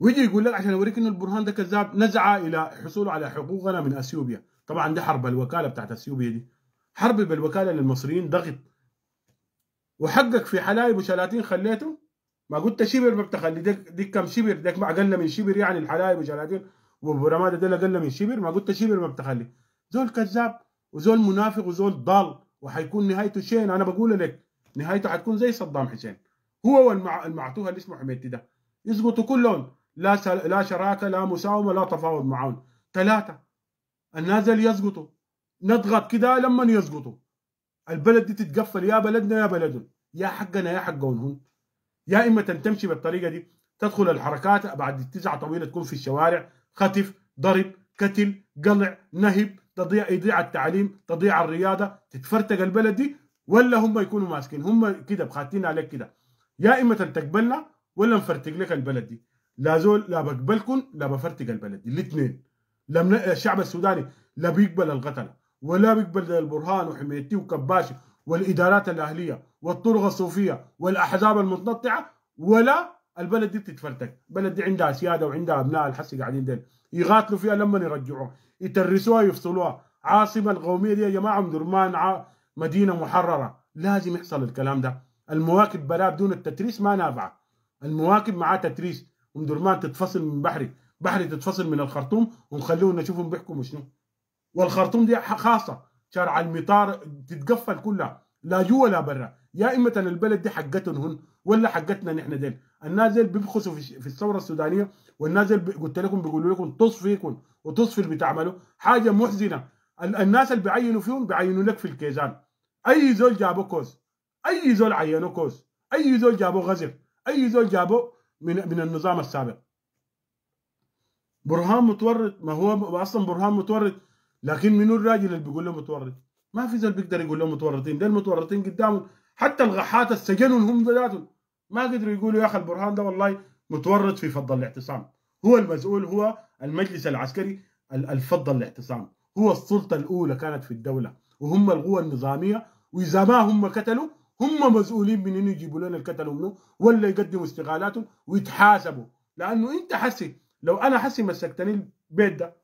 ويجي يقول لك عشان اوريك انه البرهان ده كذاب نزع الى حصوله على حقوقنا من اثيوبيا طبعا دي حرب الوكاله بتاعت اثيوبيا دي حرب بالوكاله للمصريين ضغط وحقك في حلايب وشلاتين خليته ما قلت شبر ما بتخلي ديك, ديك كم شبر ديك ما اقل من شبر يعني الحلايب وشلاتين وبرمادة ده اقل من شبر ما قلت شبر ما بتخلي زول كذاب وزول منافق وزول ضال وحيكون نهايته شين انا بقول لك نهايته حتكون زي صدام حسين هو والمعتوه اللي اسمه حميدتي ده يسقطوا كلهم لا لا شراكه لا مساومه لا تفاوض معهم ثلاثه الناس اللي يسقطوا نضغط كده لما يسقطوا البلد دي تتقفل يا بلدنا يا بلدهم يا حقنا يا حقهم يا اما تمشي بالطريقه دي تدخل الحركات بعد تسعة طويله تكون في الشوارع خطف ضرب قتل قلع نهب تضيع يضيع التعليم تضيع الرياضه تتفرتق البلد دي ولا هم يكونوا ماسكين هم كده بخاتين عليك كده يا اما تقبلنا ولا نفرتق لك البلد دي لا زول لا بقبلكم لا بفرتق البلد الاثنين لم الشعب السوداني لا بيقبل القتله ولا بيقبل البرهان وحميتي وكباشي والادارات الاهليه والطرق الصوفيه والاحزاب المتنطعه ولا البلد دي بتتفرتك، بلد دي عندها سياده وعندها ابناء الحس قاعدين دين يغاتلوا فيها لما يرجعوها، يترسوها يفصلوها، عاصمه القوميه دي يا جماعه ام درمان مدينه محرره، لازم يحصل الكلام ده، المواكب بلا بدون التتريس ما نافعه، المواكب معاه تتريس ام درمان تتفصل من بحري بحري تتفصل من الخرطوم ونخليهم نشوفهم بيحكموا شنو والخرطوم دي خاصه شارع المطار تتقفل كلها لا جوا ولا برا يا اما البلد دي حقتهم هن ولا حقتنا نحن ديل النازل بيبخسوا في الثوره السودانيه والنازل قلت لكم بيقولوا لكم تصفيكم وتصفي اللي بتعملوا حاجه محزنه الناس اللي بيعينوا فيهم بيعينوا لك في الكيزان اي زول جابوا كوز اي زول عينوا كوز اي زول جابوا غزر اي زول جابوا من من النظام السابق برهان متورط ما هو اصلا برهان متورط لكن منو الراجل اللي بيقول له متورط ما في زول بيقدر يقول له متورطين ده المتورطين قدامهم حتى الغحات السجنهم هم ذاتهم ما قدروا يقولوا يا اخي البرهان ده والله متورط في فض الاعتصام هو المسؤول هو المجلس العسكري الفض الاعتصام هو السلطه الاولى كانت في الدوله وهم القوى النظاميه واذا ما هم قتلوا هم مسؤولين من انه يجيبوا لنا الكتل ومنه ولا يقدموا استقالاتهم ويتحاسبوا لانه انت حسي لو انا حسي مسكتني البيت ده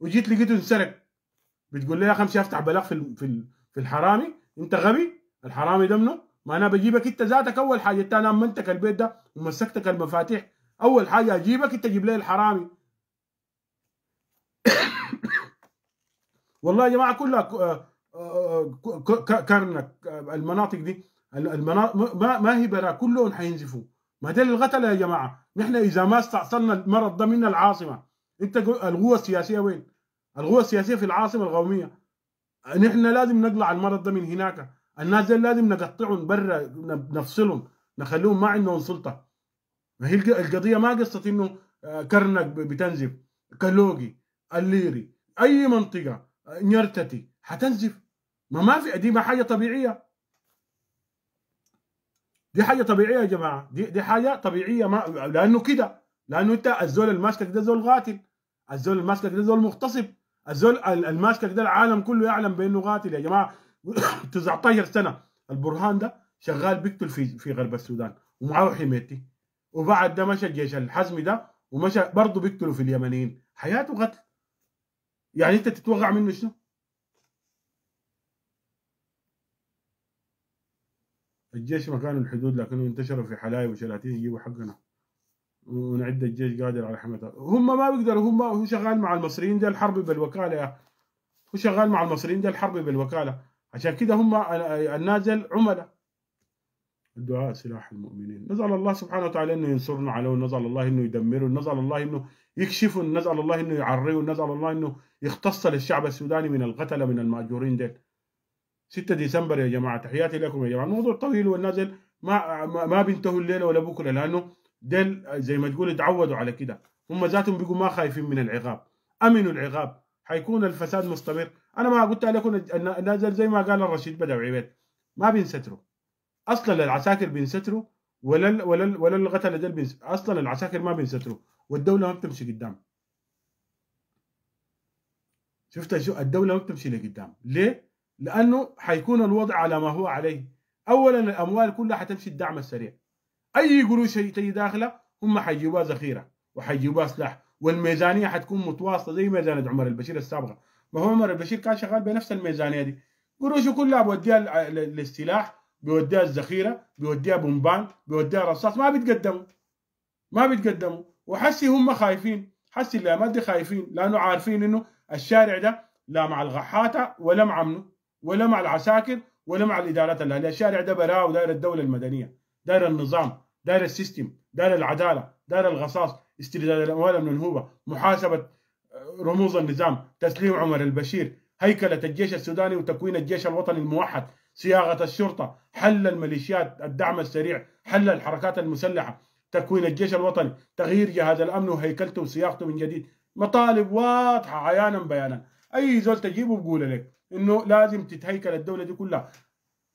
وجيت لقيته انسرق بتقول لي يا خمسة افتح بلاغ في في في الحرامي انت غبي الحرامي ده منه ما انا بجيبك انت ذاتك اول حاجه انت انا امنتك البيت ده ومسكتك المفاتيح اول حاجه اجيبك انت تجيب لي الحرامي <coughs> والله يا جماعه كلها آه، كرنك المناطق دي المناطق ما, هي برا كلهم حينزفوا ما ده للغتلة يا جماعة نحن إذا ما استعصرنا المرض ده من العاصمة أنت القوة السياسية وين؟ القوة السياسية في العاصمة القومية نحن لازم نقلع المرض ده من هناك الناس دي لازم نقطعهم برا نفصلهم نخليهم ما عندهم سلطة ما هي القضية ما قصة إنه آه، كرنك بتنزف كلوجي الليري أي منطقة نيرتتي حتنزف ما ما في دي ما حاجه طبيعيه دي حاجه طبيعيه يا جماعه دي دي حاجه طبيعيه ما لانه كده لانه انت الزول الماسكك ده زول قاتل الزول الماسكك ده زول مغتصب الزول الماسكك ده العالم كله يعلم بانه قاتل يا جماعه 19 <coughs> سنه البرهان ده شغال بيقتل في في غرب السودان ومعاه حميتي وبعد ده مشى الجيش الحزمي ده ومشى برضه بيقتلوا في اليمنيين حياته قتل يعني انت تتوقع منه شنو؟ الجيش مكانه الحدود لكنه انتشروا في حلايب وشلاتين يجيبوا حقنا ونعد الجيش قادر على حمايته هم ما بيقدروا هم هو شغال مع المصريين ده الحرب بالوكاله يا هو شغال مع المصريين ده الحرب بالوكاله عشان كده هم النازل عملاء الدعاء سلاح المؤمنين نزل الله سبحانه وتعالى أنه ينصرنا عليه ونزل الله أنه يدمره ونزل الله أنه يكشفه نزل الله أنه يعريه ونزل الله أنه يختص للشعب السوداني من القتلة من المأجورين ديل 6 ديسمبر يا جماعه تحياتي لكم يا جماعه الموضوع طويل والنازل ما ما بينتهوا الليله ولا بكره لانه ديل زي ما تقول اتعودوا على كده هم ذاتهم بيقوا ما خايفين من العقاب امنوا العقاب حيكون الفساد مستمر انا ما قلت لكم نازل زي ما قال الرشيد بدر عبيد ما بينستروا اصلا العساكر بينستروا ولا ولا ولا القتلة ديل اصلا العساكر ما بينستروا والدوله ما بتمشي قدام شفت الدوله ما بتمشي لقدام ليه لانه حيكون الوضع على ما هو عليه اولا الاموال كلها حتمشي الدعم السريع اي قروش تجي داخله هم حيجيبوها ذخيره وحيجيبوها سلاح والميزانيه حتكون متواصله زي ميزانيه عمر البشير السابقه ما هو عمر البشير كان شغال بنفس الميزانيه دي قروشه كلها بوديها للسلاح بوديها الذخيره بوديها بومبان بوديها رصاص ما بيتقدموا ما بيتقدموا وحسي هم خايفين حسي ما دي خايفين لانه عارفين انه الشارع ده لا مع الغحاته ولا مع منه ولا مع العساكر ولا مع الادارات الاهليه، الشارع ده براءه ودائره الدوله المدنيه، داير النظام، داير السيستم، داير العداله، داير الغصاص، استرداد الاموال المنهوبه، محاسبه آه، رموز النظام، تسليم عمر البشير، هيكله الجيش السوداني وتكوين الجيش الوطني الموحد، صياغه الشرطه، حل الميليشيات، الدعم السريع، حل الحركات المسلحه، تكوين الجيش الوطني، تغيير جهاز الامن وهيكلته وصياغته من جديد، مطالب واضحه عيانا بيانا، اي زول تجيبه بقول لك انه لازم تتهيكل الدوله دي كلها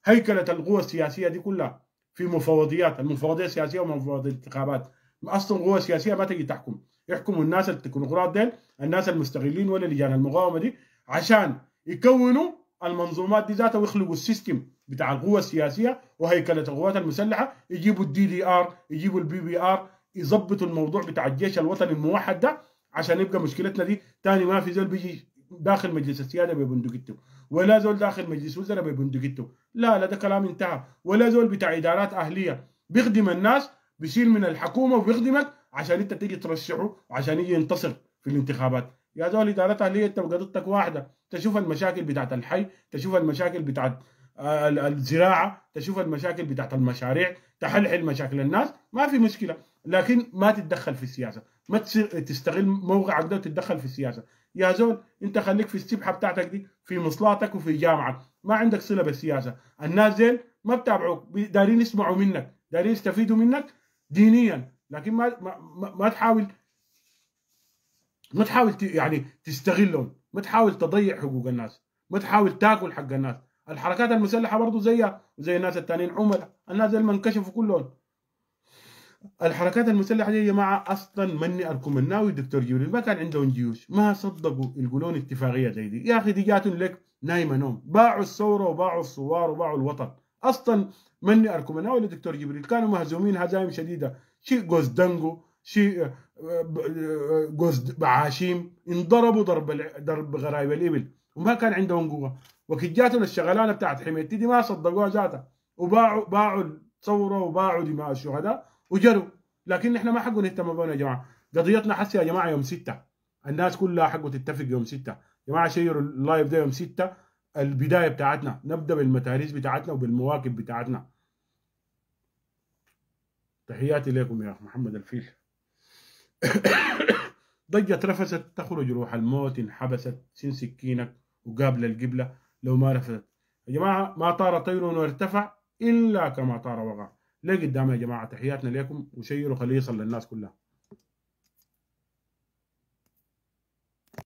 هيكله القوى السياسيه دي كلها في مفوضيات المفوضيه السياسيه ومفوضيه الانتخابات اصلا قوى السياسيه ما تجي تحكم يحكموا الناس التكنوقراط ديل الناس المستغلين ولا لجان المقاومه دي عشان يكونوا المنظومات دي ذاتها ويخلقوا السيستم بتاع القوى السياسيه وهيكله القوات المسلحه يجيبوا الدي دي ار يجيبوا البي بي ار يظبطوا الموضوع بتاع الجيش الوطني الموحد ده عشان يبقى مشكلتنا دي تاني ما في زول بيجي داخل مجلس السياده ببندقيته ولا زول داخل مجلس وزراء ببندقيته لا لا ده كلام انتهى ولا زول بتاع ادارات اهليه بيخدم الناس بيشيل من الحكومه وبيخدمك عشان انت تيجي ترشحه عشان يجي ينتصر في الانتخابات يا زول ادارات اهليه انت بقضيتك واحده تشوف المشاكل بتاعت الحي تشوف المشاكل بتاعت آه، الزراعه تشوف المشاكل بتاعت المشاريع تحلحل مشاكل الناس ما في مشكله لكن ما تتدخل في السياسه ما تستغل موقعك ده وتتدخل في السياسه يا زول انت خليك في السبحه بتاعتك دي في مصلاتك وفي جامعك ما عندك صله بالسياسه الناس زين ما بتابعوك دارين يسمعوا منك دارين يستفيدوا منك دينيا لكن ما ما, ما تحاول ما تحاول يعني تستغلهم ما تحاول تضيع حقوق الناس ما تحاول تاكل حق الناس الحركات المسلحه برضه زيها زي الناس التانيين عملاء الناس اللي انكشفوا كلهم الحركات المسلحه دي يا جماعه اصلا مني الكومناوي الدكتور جبريل ما كان عندهم جيوش ما صدقوا يقولون اتفاقيه زي دي يا اخي دي جاتهم لك نايمه نوم باعوا الثوره وباعوا الثوار وباعوا الوطن اصلا مني الكومناوي الدكتور جبريل كانوا مهزومين هزايم شديده شيء قوزدنجو شيء آه، آه، قوزد بعاشيم انضربوا ضرب ضرب غرايب الابل وما كان عندهم قوه وكي جاتهم الشغلانه بتاعت حميتي دي ما صدقوها ذاتها وباعوا باعوا الثوره وباعوا دماء الشهداء وجروا لكن احنا ما حقه نهتم بهم يا جماعه قضيتنا حسي يا جماعه يوم 6 الناس كلها حقه تتفق يوم 6 يا جماعه شيروا اللايف ده يوم 6 البدايه بتاعتنا نبدا بالمتاريس بتاعتنا وبالمواكب بتاعتنا تحياتي لكم يا محمد الفيل <coughs> ضجت رفست تخرج روح الموت انحبست سن سكينك وقابل القبلة لو ما رفست يا جماعة ما طار طير وارتفع إلا كما طار وقع لقدام يا جماعه تحياتنا لكم وشيروا خليصا للناس كلها